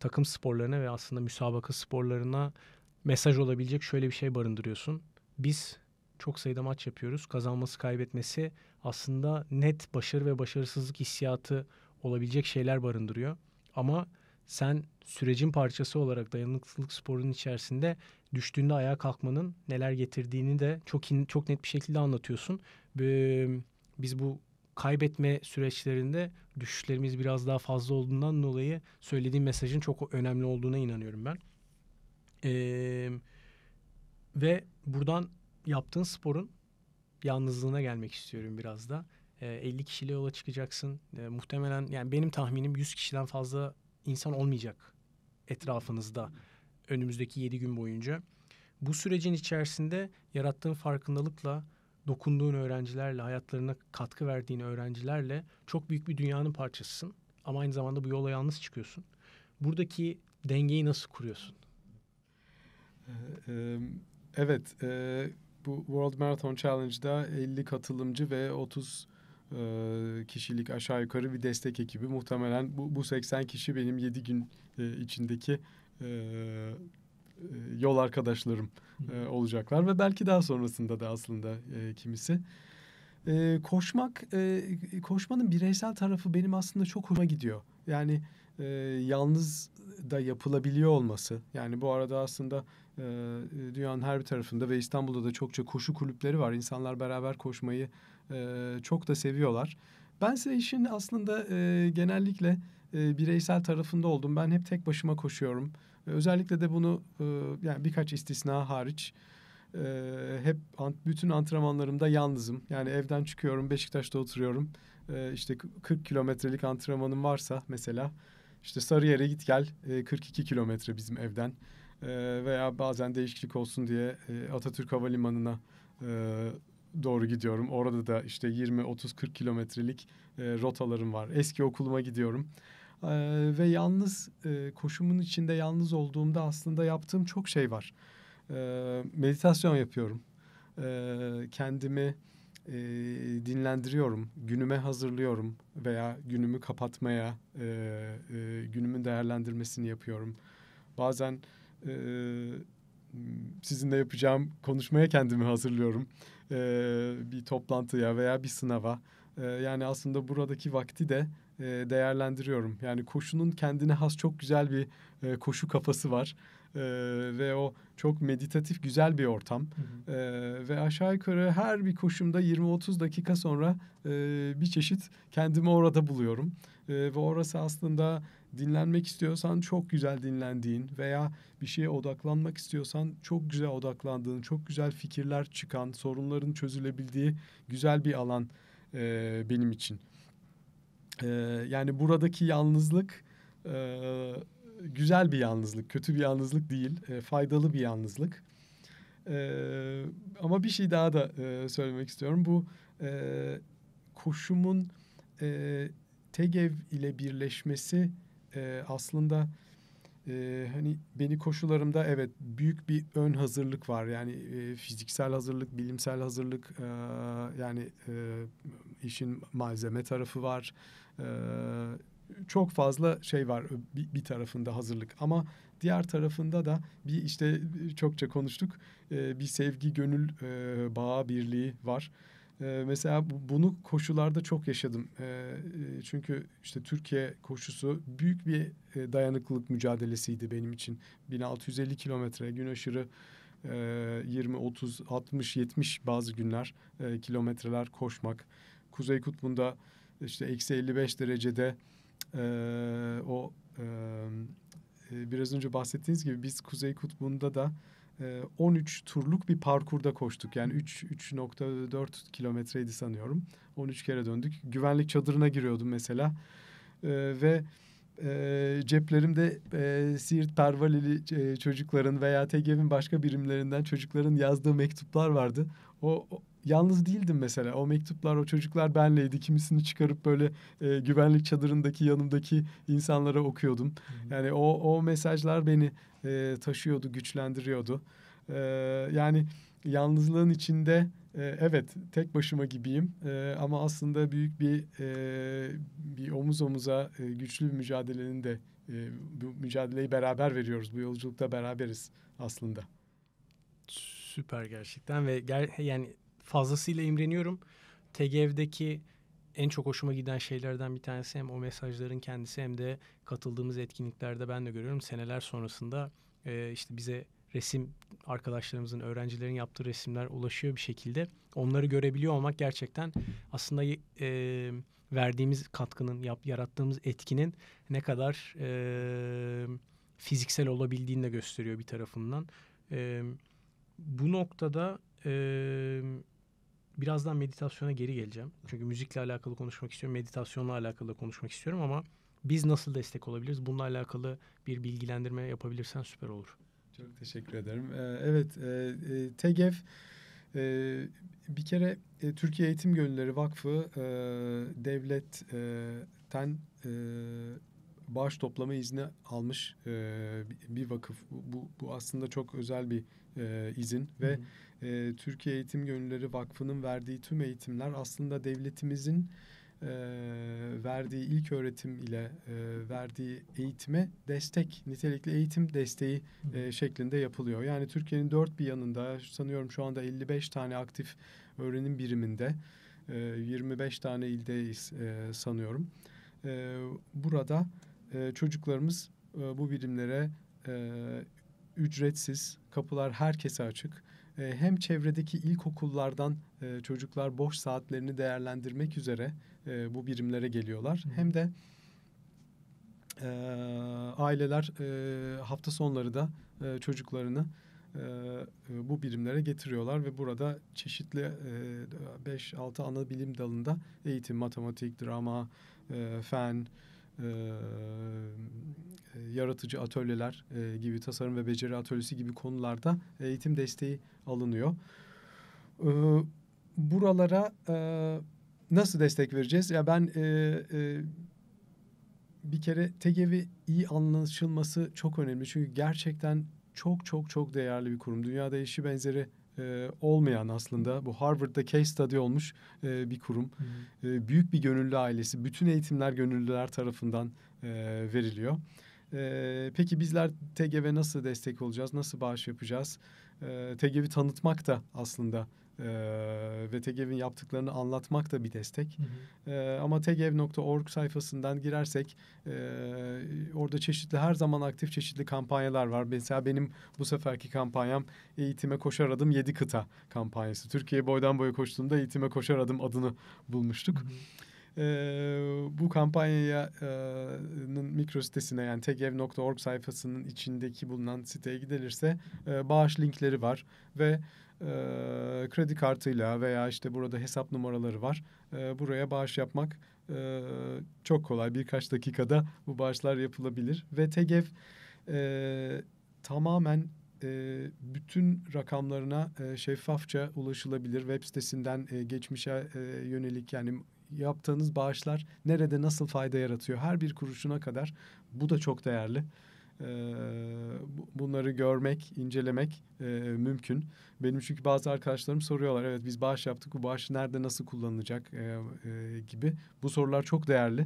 takım sporlarına ve aslında müsabaka sporlarına mesaj olabilecek şöyle bir şey barındırıyorsun. Biz çok sayıda maç yapıyoruz. Kazanması kaybetmesi aslında net başarı ve başarısızlık hissiyatı olabilecek şeyler barındırıyor. Ama sen sürecin parçası olarak dayanıklılık sporunun içerisinde düştüğünde ayağa kalkmanın neler getirdiğini de çok in, çok net bir şekilde anlatıyorsun. Biz bu kaybetme süreçlerinde düşüşlerimiz biraz daha fazla olduğundan dolayı söylediğim mesajın çok önemli olduğuna inanıyorum ben. Ee, ve buradan yaptığın sporun yalnızlığına gelmek istiyorum biraz da. E, 50 kişiyle yola çıkacaksın. E, muhtemelen yani benim tahminim 100 kişiden fazla insan olmayacak etrafınızda önümüzdeki 7 gün boyunca. Bu sürecin içerisinde yarattığın farkındalıkla, dokunduğun öğrencilerle, hayatlarına katkı verdiğin öğrencilerle çok büyük bir dünyanın parçasısın. Ama aynı zamanda bu yola yalnız çıkıyorsun. Buradaki dengeyi nasıl kuruyorsun? Ee, evet, e, bu World Marathon Challenge'da 50 katılımcı ve 30 e, kişilik aşağı yukarı bir destek ekibi. Muhtemelen bu, bu 80 kişi benim 7 gün e, içindeki yol arkadaşlarım olacaklar ve belki daha sonrasında da aslında kimisi. Ee, koşmak, e, koşmanın bireysel tarafı benim aslında çok hoşuma gidiyor. Yani e, yalnız da yapılabiliyor olması. Yani bu arada aslında ee, e, dünyanın her bir tarafında ve İstanbul'da da çokça koşu kulüpleri var. İnsanlar beraber koşmayı e, çok da seviyorlar. Ben size işin aslında e, genellikle bireysel tarafında oldum. Ben hep tek başıma koşuyorum. özellikle de bunu yani birkaç istisna hariç hep bütün antrenmanlarımda yalnızım. Yani evden çıkıyorum, Beşiktaş'ta oturuyorum. İşte 40 kilometrelik antrenmanım varsa mesela işte Sarıyer'e git gel 42 kilometre bizim evden. Ee, veya bazen değişiklik olsun diye e, Atatürk Havalimanı'na e, doğru gidiyorum. Orada da işte 20, 30, 40 kilometrelik e, rotalarım var. Eski okuluma gidiyorum. Ee, ve yalnız koşumun içinde yalnız olduğumda aslında yaptığım çok şey var. Ee, meditasyon yapıyorum. Kendimi dinlendiriyorum, günüme hazırlıyorum veya günümü kapatmaya, günümün değerlendirmesini yapıyorum. Bazen sizinle yapacağım konuşmaya kendimi hazırlıyorum. E, bir toplantıya veya bir sınava. E, yani aslında buradaki vakti de e, değerlendiriyorum. Yani koşunun kendine has çok güzel bir e, koşu kafası var. Ee, ve o çok meditatif güzel bir ortam. Hı hı. Ee, ve aşağı yukarı her bir koşumda 20-30 dakika sonra e, bir çeşit kendimi orada buluyorum. E, ve orası aslında dinlenmek istiyorsan çok güzel dinlendiğin veya bir şeye odaklanmak istiyorsan çok güzel odaklandığın, çok güzel fikirler çıkan, sorunların çözülebildiği güzel bir alan e, benim için. E, yani buradaki yalnızlık e, güzel bir yalnızlık, kötü bir yalnızlık değil, e, faydalı bir yalnızlık. E, ama bir şey daha da e, söylemek istiyorum. Bu e, koşumun e, TEGEV ile birleşmesi e, aslında e, hani beni koşularımda evet büyük bir ön hazırlık var. Yani e, fiziksel hazırlık, bilimsel hazırlık e, yani e, işin malzeme tarafı var. E, çok fazla şey var bir, bir tarafında hazırlık ama diğer tarafında da bir işte çokça konuştuk e, bir sevgi gönül e, bağı birliği var. Ee, mesela bunu koşularda çok yaşadım. Ee, e, çünkü işte Türkiye koşusu büyük bir e, dayanıklılık mücadelesiydi benim için. 1650 kilometre gün aşırı 20, 30, 60, 70 bazı günler e, kilometreler koşmak. Kuzey Kutbu'nda işte eksi 55 derecede o biraz önce bahsettiğiniz gibi biz Kuzey Kutbu'nda da 13 ee, turluk bir parkurda koştuk. Yani 3.4 kilometreydi sanıyorum. 13 kere döndük. Güvenlik çadırına giriyordum mesela. E, ve e, ceplerimde e, Siirt Pervalili e, çocukların veya TGV'nin başka birimlerinden çocukların yazdığı mektuplar vardı. o yalnız değildim mesela. O mektuplar, o çocuklar benleydi. Kimisini çıkarıp böyle e, güvenlik çadırındaki yanımdaki insanlara okuyordum. Hı-hı. Yani o o mesajlar beni e, taşıyordu, güçlendiriyordu. E, yani yalnızlığın içinde e, evet tek başıma gibiyim e, ama aslında büyük bir e, bir omuz omuza e, güçlü bir mücadelenin de e, bu mücadeleyi beraber veriyoruz. Bu yolculukta beraberiz aslında. Süper gerçekten ve ger yani fazlasıyla imreniyorum. TGV'deki en çok hoşuma giden şeylerden bir tanesi hem o mesajların kendisi hem de katıldığımız etkinliklerde ben de görüyorum. Seneler sonrasında e, işte bize resim arkadaşlarımızın, öğrencilerin yaptığı resimler ulaşıyor bir şekilde. Onları görebiliyor olmak gerçekten aslında e, verdiğimiz katkının, yap, yarattığımız etkinin ne kadar e, fiziksel olabildiğini de gösteriyor bir tarafından. E, bu noktada... E, birazdan meditasyona geri geleceğim. Çünkü müzikle alakalı konuşmak istiyorum, meditasyonla alakalı konuşmak istiyorum ama biz nasıl destek olabiliriz? Bununla alakalı bir bilgilendirme yapabilirsen süper olur. Çok teşekkür ederim. Ee, evet, e, e, e, bir kere e, Türkiye Eğitim Gönülleri Vakfı devletten bağış toplama izni almış e, bir vakıf. Bu, bu aslında çok özel bir e, izin ve hı hı. E, Türkiye Eğitim Gönülleri Vakfı'nın verdiği tüm eğitimler aslında devletimizin e, verdiği ilk öğretim ile e, verdiği eğitime destek, nitelikli eğitim desteği e, şeklinde yapılıyor. Yani Türkiye'nin dört bir yanında sanıyorum şu anda 55 tane aktif öğrenim biriminde, 25 e, tane ildeyiz e, sanıyorum. E, burada e, çocuklarımız e, bu bilimlere e, ücretsiz, kapılar herkese açık. E, hem çevredeki ilkokullardan e, çocuklar boş saatlerini değerlendirmek üzere e, bu birimlere geliyorlar. Hı. Hem de e, aileler e, hafta sonları da e, çocuklarını e, e bu birimlere getiriyorlar ve burada çeşitli 5-6 e, ana bilim dalında eğitim, matematik, drama, e, fen, e, yaratıcı atölyeler e, gibi tasarım ve beceri atölyesi gibi konularda eğitim desteği alınıyor. E, buralara e, nasıl destek vereceğiz? Ya ben e, e, bir kere TGV iyi anlaşılması çok önemli çünkü gerçekten çok çok çok değerli bir kurum. Dünyada eşi benzeri e, olmayan aslında bu Harvard'da case study olmuş e, bir kurum. Hı E, büyük bir gönüllü ailesi. Bütün eğitimler gönüllüler tarafından e, veriliyor. E, peki bizler TGV nasıl destek olacağız? Nasıl bağış yapacağız? E, TGV'i tanıtmak da aslında e, ve TEGEV'in yaptıklarını anlatmak da bir destek. Hı hı. E, ama tegev.org sayfasından girersek e, orada çeşitli her zaman aktif çeşitli kampanyalar var. Mesela benim bu seferki kampanyam eğitime koşar adım yedi kıta kampanyası. Türkiye boydan boya koştuğumda eğitime koşar adım adını bulmuştuk. Hı hı ee, bu kampanyanın e, mikro sitesine yani tegev.org sayfasının içindeki bulunan siteye gidilirse e, bağış linkleri var ve kredi kartıyla veya işte burada hesap numaraları var. buraya bağış yapmak çok kolay. Birkaç dakikada bu bağışlar yapılabilir. Ve TEGEV tamamen bütün rakamlarına şeffafça ulaşılabilir. Web sitesinden geçmişe yönelik yani yaptığınız bağışlar nerede nasıl fayda yaratıyor her bir kuruşuna kadar bu da çok değerli. Ee, bunları görmek, incelemek e, mümkün. Benim çünkü bazı arkadaşlarım soruyorlar. Evet biz bağış yaptık. Bu bağış nerede nasıl kullanılacak e, e, gibi. Bu sorular çok değerli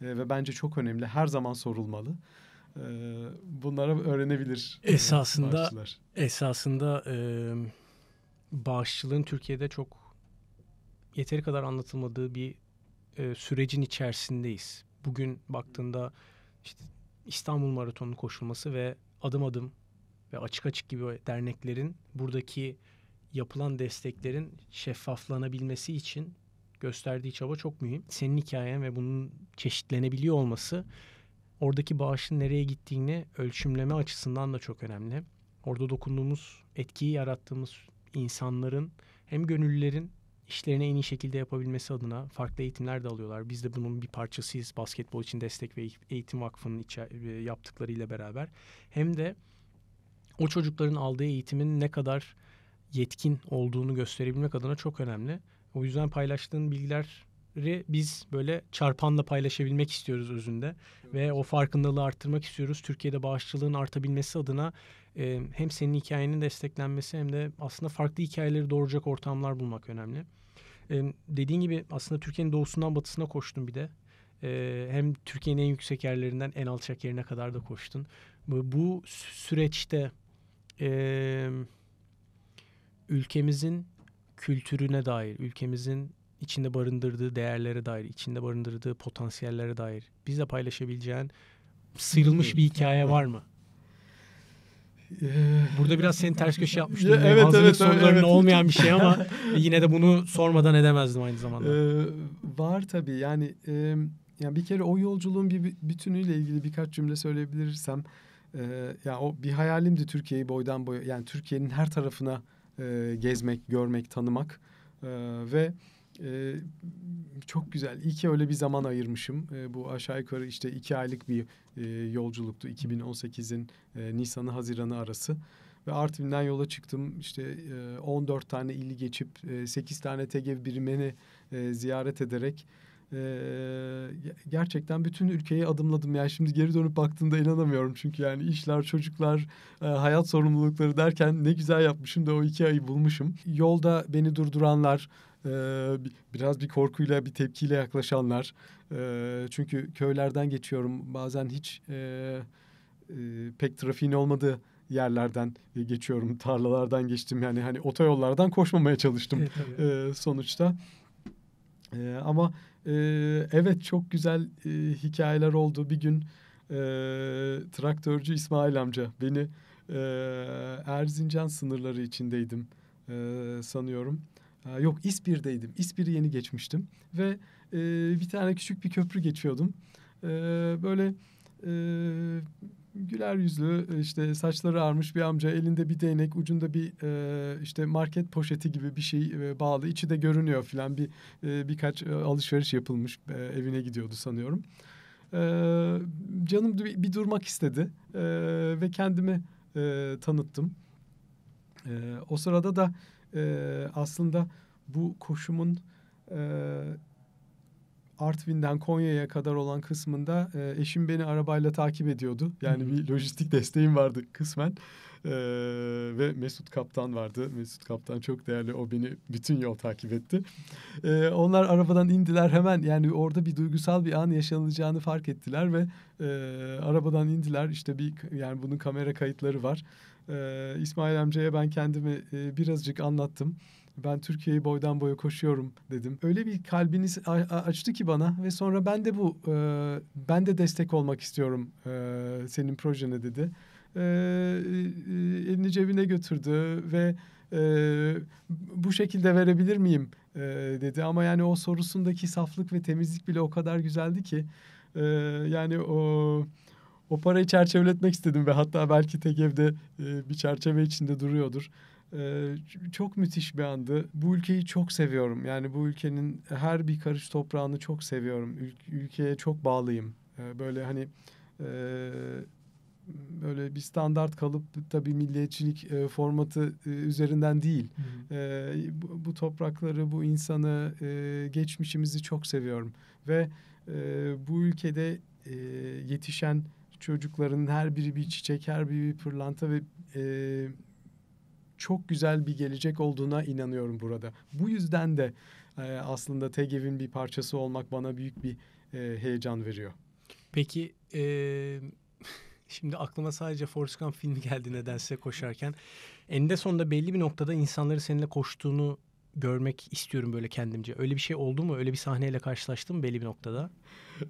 ve bence çok önemli. Her zaman sorulmalı bunlara öğrenebilir. Esasında bağışçılar. esasında e, bağışçılığın Türkiye'de çok yeteri kadar anlatılmadığı bir e, sürecin içerisindeyiz. Bugün baktığında işte İstanbul Maratonu'nun koşulması ve adım adım ve açık açık gibi derneklerin buradaki yapılan desteklerin şeffaflanabilmesi için gösterdiği çaba çok mühim. Senin hikayen ve bunun çeşitlenebiliyor olması oradaki bağışın nereye gittiğini ölçümleme açısından da çok önemli. Orada dokunduğumuz, etkiyi yarattığımız insanların hem gönüllülerin işlerini en iyi şekilde yapabilmesi adına farklı eğitimler de alıyorlar. Biz de bunun bir parçasıyız basketbol için destek ve eğitim vakfının içe- yaptıklarıyla beraber. Hem de o çocukların aldığı eğitimin ne kadar yetkin olduğunu gösterebilmek adına çok önemli. O yüzden paylaştığın bilgileri biz böyle çarpanla paylaşabilmek istiyoruz özünde. Evet. Ve o farkındalığı arttırmak istiyoruz. Türkiye'de bağışçılığın artabilmesi adına e, hem senin hikayenin desteklenmesi hem de aslında farklı hikayeleri doğuracak ortamlar bulmak önemli dediğin gibi aslında Türkiye'nin doğusundan batısına koştun bir de. hem Türkiye'nin en yüksek yerlerinden en alçak yerine kadar da koştun. Bu, süreçte ülkemizin kültürüne dair, ülkemizin içinde barındırdığı değerlere dair, içinde barındırdığı potansiyellere dair bize paylaşabileceğin sıyrılmış bir hikaye var mı? Ee, Burada biraz seni ters köşe yapmıştım. Evet, yani evet, evet, soruların evet. olmayan bir şey ama yine de bunu sormadan edemezdim aynı zamanda. Ee, var tabii yani e, yani bir kere o yolculuğun bir bütünüyle ilgili birkaç cümle söyleyebilirsem e, ya o bir hayalimdi Türkiye'yi boydan boya yani Türkiye'nin her tarafına e, gezmek, görmek, tanımak e, ve e, çok güzel. İyi ki öyle bir zaman ayırmışım. E, bu aşağı yukarı işte iki aylık bir e, yolculuktu. 2018'in e, Nisan'ı Haziran'ı arası. Ve Artvin'den yola çıktım. İşte e, 14 tane ili geçip e, 8 tane TGV birimini e, ziyaret ederek e, gerçekten bütün ülkeyi adımladım. Yani şimdi geri dönüp baktığımda inanamıyorum. Çünkü yani işler, çocuklar, e, hayat sorumlulukları derken ne güzel yapmışım da o iki ayı bulmuşum. Yolda beni durduranlar, e, biraz bir korkuyla bir tepkiyle yaklaşanlar. E, çünkü köylerden geçiyorum bazen hiç e, e, pek trafiğin olmadığı yerlerden geçiyorum tarlalardan geçtim yani hani otoyollardan koşmamaya çalıştım e, e, sonuçta. E, ama e, evet çok güzel e, hikayeler oldu. Bir gün e, traktörcü İsmail amca beni e, Erzincan sınırları içindeydim e, sanıyorum. Ee, yok İspir'deydim. İspir'i yeni geçmiştim. Ve e, bir tane küçük bir köprü geçiyordum. E, böyle e, güler yüzlü e, işte saçları ağarmış bir amca elinde bir değnek ucunda bir e, işte market poşeti gibi bir şey e, bağlı içi de görünüyor filan bir e, birkaç e, alışveriş yapılmış e, evine gidiyordu sanıyorum. E, canım bir, bir durmak istedi e, ve kendimi e, tanıttım. E, o sırada da e, aslında bu koşumun e, Artvin'den Konya'ya kadar olan kısmında e, eşim beni arabayla takip ediyordu. Yani bir lojistik desteğim vardı kısmen. E, ve Mesut Kaptan vardı. Mesut Kaptan çok değerli. O beni bütün yol takip etti. E, onlar arabadan indiler hemen. Yani orada bir duygusal bir an yaşanılacağını fark ettiler ve e, arabadan indiler. İşte bir yani bunun kamera kayıtları var. Ee, İsmail amcaya ben kendimi e, birazcık anlattım. Ben Türkiye'yi boydan boya koşuyorum dedim. Öyle bir kalbini açtı ki bana ve sonra ben de bu e, ben de destek olmak istiyorum e, senin projene dedi. elini cebine götürdü ve bu şekilde verebilir miyim dedi. Ama yani o sorusundaki saflık ve temizlik bile o kadar güzeldi ki yani o o parayı çerçeveletmek istedim ve hatta belki tek evde e, bir çerçeve içinde duruyordur. E, çok müthiş bir andı. Bu ülkeyi çok seviyorum. Yani bu ülkenin her bir karış toprağını çok seviyorum. Ül- ülkeye çok bağlıyım. E, böyle hani... E, böyle bir standart kalıp tabii milliyetçilik e, formatı e, üzerinden değil. E, bu, bu toprakları, bu insanı, e, geçmişimizi çok seviyorum ve e, bu ülkede e, yetişen çocukların her biri bir çiçek, her biri bir pırlanta ve e, çok güzel bir gelecek olduğuna inanıyorum burada. Bu yüzden de e, aslında TGV'in bir parçası olmak bana büyük bir e, heyecan veriyor. Peki e, şimdi aklıma sadece Forrest Gump filmi geldi nedense koşarken. Eninde sonunda belli bir noktada insanları seninle koştuğunu görmek istiyorum böyle kendimce. Öyle bir şey oldu mu? Öyle bir sahneyle karşılaştım belli bir noktada.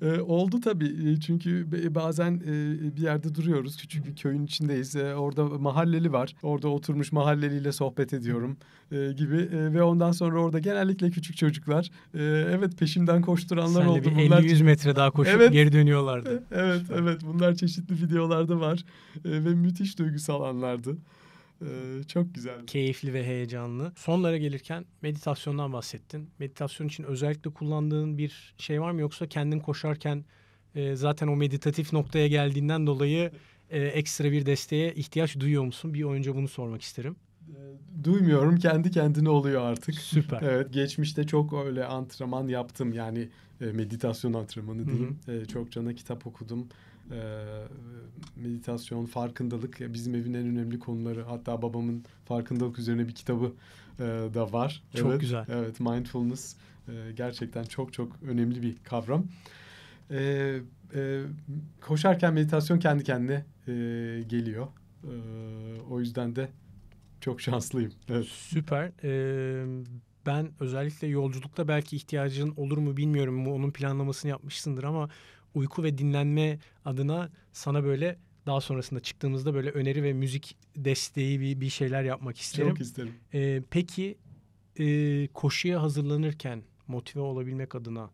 E, oldu tabii. Ee, çünkü bazen e, bir yerde duruyoruz. Küçük bir köyün içindeyiz. E, orada mahalleli var. Orada oturmuş mahalleliyle sohbet ediyorum e, gibi. E, ve ondan sonra orada genellikle küçük çocuklar. E, evet peşimden koşturanlar Senle oldu. Senle 50-100 metre daha koşup evet. geri dönüyorlardı. Evet, evet. Bunlar çeşitli videolarda var. E, ve müthiş duygusal anlardı. Ee, çok güzel. Keyifli ve heyecanlı. Sonlara gelirken meditasyondan bahsettin. Meditasyon için özellikle kullandığın bir şey var mı yoksa kendin koşarken e, zaten o meditatif noktaya geldiğinden dolayı e, ekstra bir desteğe ihtiyaç duyuyor musun? Bir oyuncu bunu sormak isterim ee, duymuyorum kendi kendine oluyor artık. Süper. evet geçmişte çok öyle antrenman yaptım yani e, meditasyon antrenmanı diyeyim. Hı hı. E, Çokça da kitap okudum e, meditasyon, farkındalık bizim evin en önemli konuları. Hatta babamın farkındalık üzerine bir kitabı e, da var. Çok evet, güzel. Evet, mindfulness e, gerçekten çok çok önemli bir kavram. E, e, koşarken meditasyon kendi kendine e, geliyor. E, o yüzden de çok şanslıyım. Evet. Süper. Ee, ben özellikle yolculukta belki ihtiyacın olur mu bilmiyorum. Onun planlamasını yapmışsındır ama uyku ve dinlenme adına sana böyle daha sonrasında çıktığımızda böyle öneri ve müzik desteği bir, bir şeyler yapmak isterim. Çok isterim. Ee, peki e, koşuya hazırlanırken motive olabilmek adına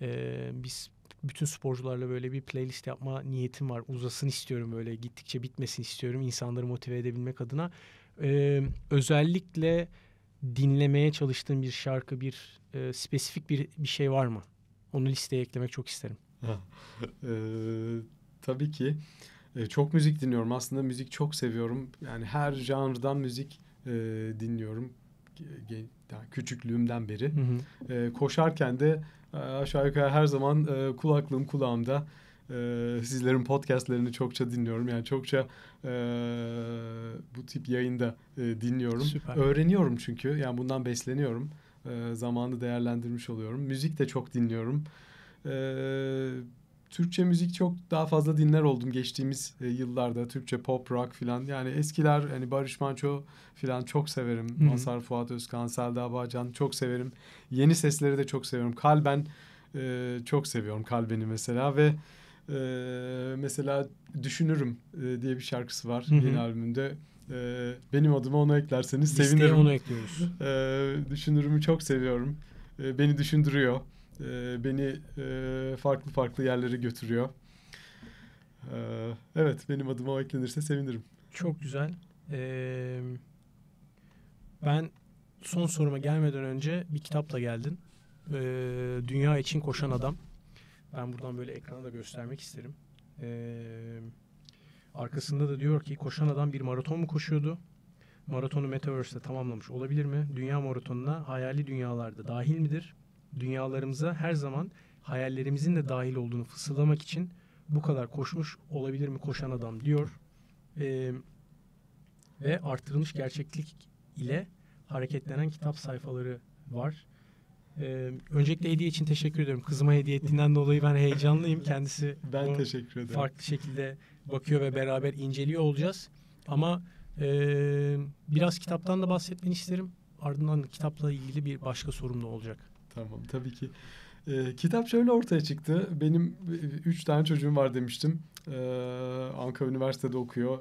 e, biz bütün sporcularla böyle bir playlist yapma niyetim var. Uzasın istiyorum böyle gittikçe bitmesin istiyorum insanları motive edebilmek adına. Ee, özellikle dinlemeye çalıştığım bir şarkı, bir e, spesifik bir, bir şey var mı? Onu listeye eklemek çok isterim. tabii ki. E, çok müzik dinliyorum. Aslında müzik çok seviyorum. Yani her janrdan müzik e, dinliyorum. Yani küçüklüğümden beri. Hı hı. E, koşarken de aşağı yukarı her zaman e, kulaklığım kulağımda. E, sizlerin podcastlerini çokça dinliyorum. Yani çokça e, bu tip yayında e, dinliyorum. Süper. Öğreniyorum çünkü. Yani bundan besleniyorum. E, zamanı değerlendirmiş oluyorum. Müzik de çok dinliyorum. Ee, Türkçe müzik çok daha fazla dinler oldum geçtiğimiz e, yıllarda. Türkçe pop, rock filan. Yani eskiler hani Barış Manço filan çok severim. Mansar Fuat Özkan, Selda Bağcan çok severim. Yeni sesleri de çok seviyorum. Kalben e, çok seviyorum Kalben'i mesela ve e, mesela Düşünürüm e, diye bir şarkısı var Hı-hı. yeni albümünde. E, benim adıma onu eklerseniz Listeye sevinirim. onu ekliyoruz. E, düşünürüm'ü çok seviyorum. E, beni düşündürüyor e, beni e, farklı farklı yerlere götürüyor. E, evet benim adıma o eklenirse sevinirim. Çok güzel. Ee, ben son soruma gelmeden önce bir kitapla geldin. Ee, Dünya için koşan adam. Ben buradan böyle ekrana da göstermek isterim. Ee, arkasında da diyor ki koşan adam bir maraton mu koşuyordu? Maratonu Metaverse'de tamamlamış olabilir mi? Dünya maratonuna hayali dünyalarda dahil midir? dünyalarımıza her zaman hayallerimizin de dahil olduğunu fısıldamak için bu kadar koşmuş olabilir mi koşan adam diyor. Ee, ve artırılmış gerçeklik ile hareketlenen kitap sayfaları var. Ee, öncelikle hediye için teşekkür ediyorum. Kızıma hediye ettiğinden dolayı ben heyecanlıyım. Kendisi ben teşekkür ederim. farklı şekilde bakıyor ve beraber inceliyor olacağız. Ama e, biraz kitaptan da bahsetmeni isterim. Ardından kitapla ilgili bir başka sorum da olacak. Tamam tabii ki. E, kitap şöyle ortaya çıktı. Benim e, üç tane çocuğum var demiştim. E, ee, Ankara Üniversitede okuyor.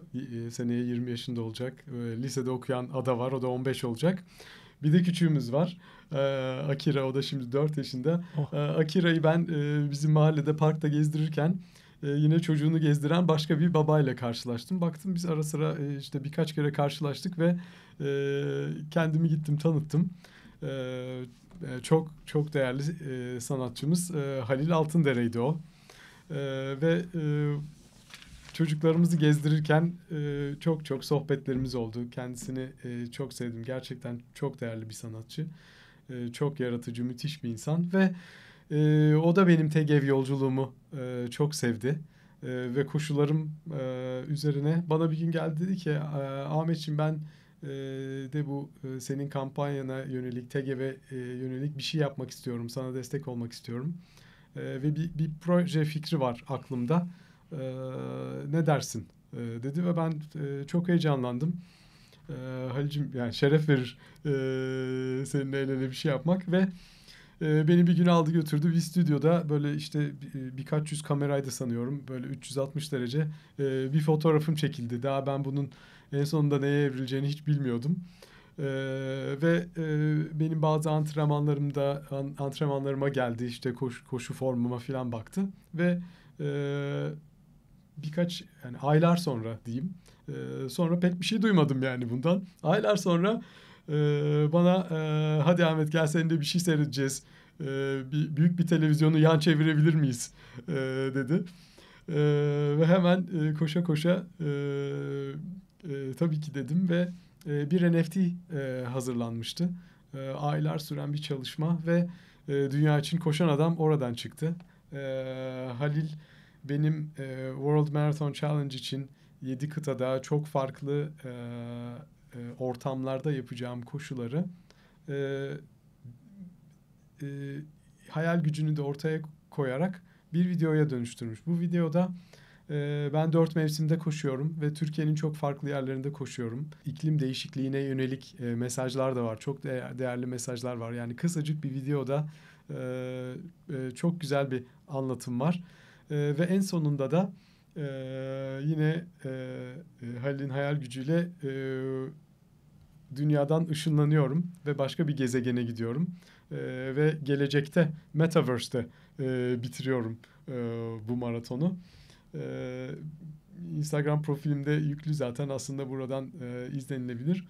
E, seneye 20 yaşında olacak. E, lisede okuyan Ada var. O da 15 olacak. Bir de küçüğümüz var. E, Akira o da şimdi 4 yaşında. Oh. E, Akira'yı ben e, bizim mahallede parkta gezdirirken e, yine çocuğunu gezdiren başka bir babayla karşılaştım. Baktım biz ara sıra e, işte birkaç kere karşılaştık ve e, kendimi gittim tanıttım. E, ee, çok çok değerli e, sanatçımız e, Halil Altındere'ydi o. E, ve e, çocuklarımızı gezdirirken e, çok çok sohbetlerimiz oldu. Kendisini e, çok sevdim. Gerçekten çok değerli bir sanatçı. E, çok yaratıcı, müthiş bir insan ve e, o da benim TGV yolculuğumu e, çok sevdi. E, ve koşularım e, üzerine bana bir gün geldi dedi ki Ahmetciğim ben ee, de bu e, senin kampanyana yönelik, TGV e, yönelik bir şey yapmak istiyorum, sana destek olmak istiyorum. Ee, ve bir, bir proje fikri var aklımda. Ee, ne dersin? dedi ve ben e, çok heyecanlandım. Halicim yani şeref verir e, seninle el ele bir şey yapmak ve e, beni bir gün aldı götürdü bir stüdyoda böyle işte e, birkaç yüz kameraydı sanıyorum. Böyle 360 derece e, bir fotoğrafım çekildi. Daha ben bunun en sonunda neye evrileceğini hiç bilmiyordum. Ee, ve e, benim bazı antrenmanlarımda an, antrenmanlarıma geldi işte koşu, koşu formuma falan baktı ve e, birkaç yani aylar sonra diyeyim e, sonra pek bir şey duymadım yani bundan aylar sonra ee, bana e, hadi Ahmet gel seninle bir şey seyredeceğiz. E, bir, büyük bir televizyonu yan çevirebilir miyiz e, dedi. E, ve hemen e, koşa koşa e, e, tabii ki dedim ve e, bir NFT e, hazırlanmıştı. E, aylar süren bir çalışma ve e, dünya için koşan adam oradan çıktı. E, Halil benim e, World Marathon Challenge için 7 kıtada çok farklı e, e, ortamlarda yapacağım koşuları e, e, hayal gücünü de ortaya koyarak bir videoya dönüştürmüş. Bu videoda e, ben dört mevsimde koşuyorum ve Türkiye'nin çok farklı yerlerinde koşuyorum. İklim değişikliğine yönelik e, mesajlar da var. Çok de- değerli mesajlar var. Yani kısacık bir videoda e, e, çok güzel bir anlatım var. E, ve en sonunda da e, yine e, e Halil'in hayal gücüyle e, dünyadan ışınlanıyorum ve başka bir gezegene gidiyorum. E, ve gelecekte Metaverse'de e, bitiriyorum e, bu maratonu. E, Instagram profilimde yüklü zaten aslında buradan e, izlenilebilir.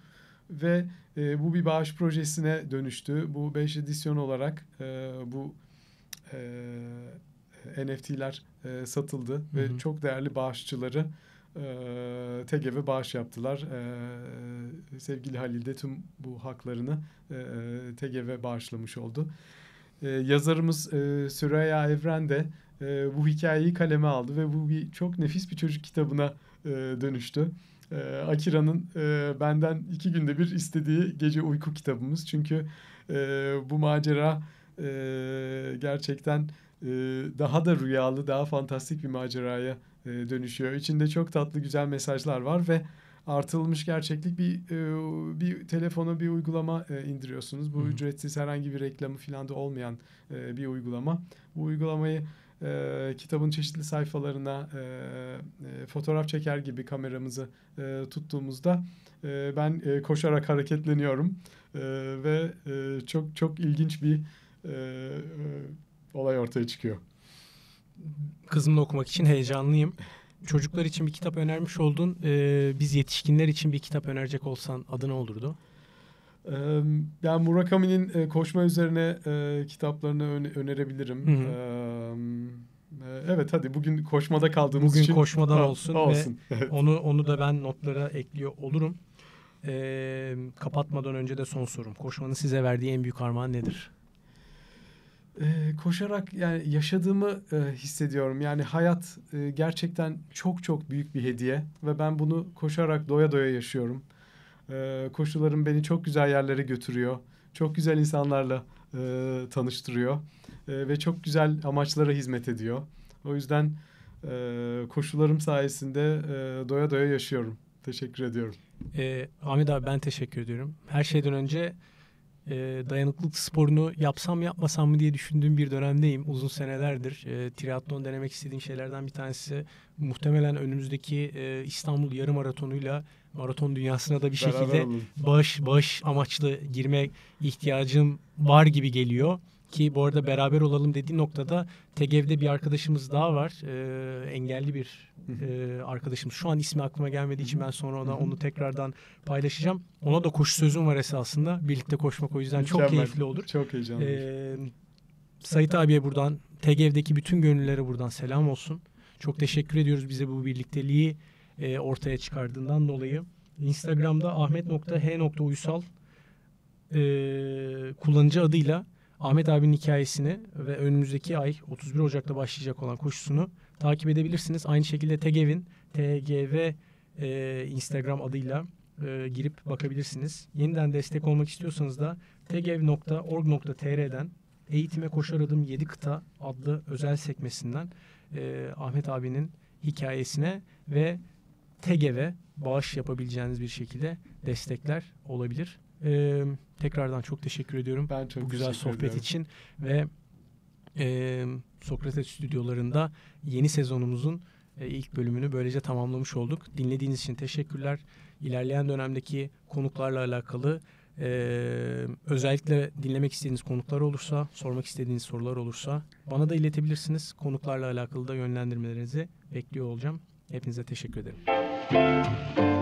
Ve e, bu bir bağış projesine dönüştü. Bu 5 edisyon olarak e, bu e, NFT'ler e, satıldı. Hı hı. Ve çok değerli bağışçıları e, TGV bağış yaptılar. E, sevgili Halil de tüm bu haklarını e, TGV bağışlamış oldu. E, yazarımız e, Süreyya Evren de e, bu hikayeyi kaleme aldı ve bu bir çok nefis bir çocuk kitabına e, dönüştü. E, Akira'nın e, benden iki günde bir istediği gece uyku kitabımız. Çünkü e, bu macera e, gerçekten ee, daha da rüyalı, daha fantastik bir maceraya e, dönüşüyor. İçinde çok tatlı güzel mesajlar var ve artılmış gerçeklik bir e, bir telefona bir uygulama e, indiriyorsunuz. Bu Hı-hı. ücretsiz herhangi bir reklamı filan da olmayan bir uygulama. Bu uygulamayı e, kitabın çeşitli sayfalarına e, e, fotoğraf çeker gibi kameramızı e, tuttuğumuzda e, ben e, koşarak hareketleniyorum e, ve e, çok çok ilginç bir e, e olay ortaya çıkıyor. Kızımla okumak için heyecanlıyım. Çocuklar için bir kitap önermiş oldun. Ee, biz yetişkinler için bir kitap önerecek olsan adı ne olurdu? Yani ee, Murakami'nin e, koşma üzerine e, kitaplarını önerebilirim. Hı hı. Ee, e, evet hadi bugün koşmada kaldığımız bugün için. Bugün koşmadan olsun, ha, olsun. ve evet. onu onu da ben notlara ekliyor olurum. Ee, kapatmadan önce de son sorum. Koşmanın size verdiği en büyük armağan nedir? e, koşarak yani yaşadığımı e, hissediyorum. Yani hayat e, gerçekten çok çok büyük bir hediye ve ben bunu koşarak doya doya yaşıyorum. E, koşularım beni çok güzel yerlere götürüyor. Çok güzel insanlarla e, tanıştırıyor e, ve çok güzel amaçlara hizmet ediyor. O yüzden e, koşularım sayesinde e, doya doya yaşıyorum. Teşekkür ediyorum. E, Ahmet abi ben teşekkür ediyorum. Her şeyden önce e, dayanıklılık sporunu yapsam yapmasam mı diye düşündüğüm bir dönemdeyim. Uzun senelerdir e, triatlon denemek istediğim şeylerden bir tanesi muhtemelen önümüzdeki e, İstanbul yarım maratonuyla maraton dünyasına da bir şekilde baş baş amaçlı girme ihtiyacım var gibi geliyor. Ki bu arada beraber olalım dediği noktada Tegev'de bir arkadaşımız daha var. E, engelli bir e, arkadaşımız. Şu an ismi aklıma gelmediği için ben sonra ona, onu tekrardan paylaşacağım. Ona da koşu sözüm var esasında. Birlikte koşmak o yüzden çok Mükemmel. keyifli olur. Çok heyecanlı. E, Sait abiye buradan, Tegev'deki bütün gönüllere buradan selam olsun. Çok teşekkür ediyoruz bize bu birlikteliği e, ortaya çıkardığından dolayı. Instagram'da ahmet.h.uysal e, kullanıcı adıyla Ahmet abinin hikayesini ve önümüzdeki ay 31 Ocak'ta başlayacak olan koşusunu takip edebilirsiniz. Aynı şekilde TGV'in TGV e, Instagram adıyla e, girip bakabilirsiniz. Yeniden destek olmak istiyorsanız da tgev.org.tr'den Eğitime Koşar Adım 7 Kıta adlı özel sekmesinden e, Ahmet abinin hikayesine ve TGV'e bağış yapabileceğiniz bir şekilde destekler olabilir. E, tekrardan çok teşekkür ediyorum. Ben çok Bu güzel sohbet ediyorum. için ve e, Sokrates stüdyolarında yeni sezonumuzun e, ilk bölümünü böylece tamamlamış olduk. Dinlediğiniz için teşekkürler. İlerleyen dönemdeki konuklarla alakalı e, özellikle dinlemek istediğiniz konuklar olursa, sormak istediğiniz sorular olursa bana da iletebilirsiniz. Konuklarla alakalı da yönlendirmelerinizi bekliyor olacağım. Hepinize teşekkür ederim.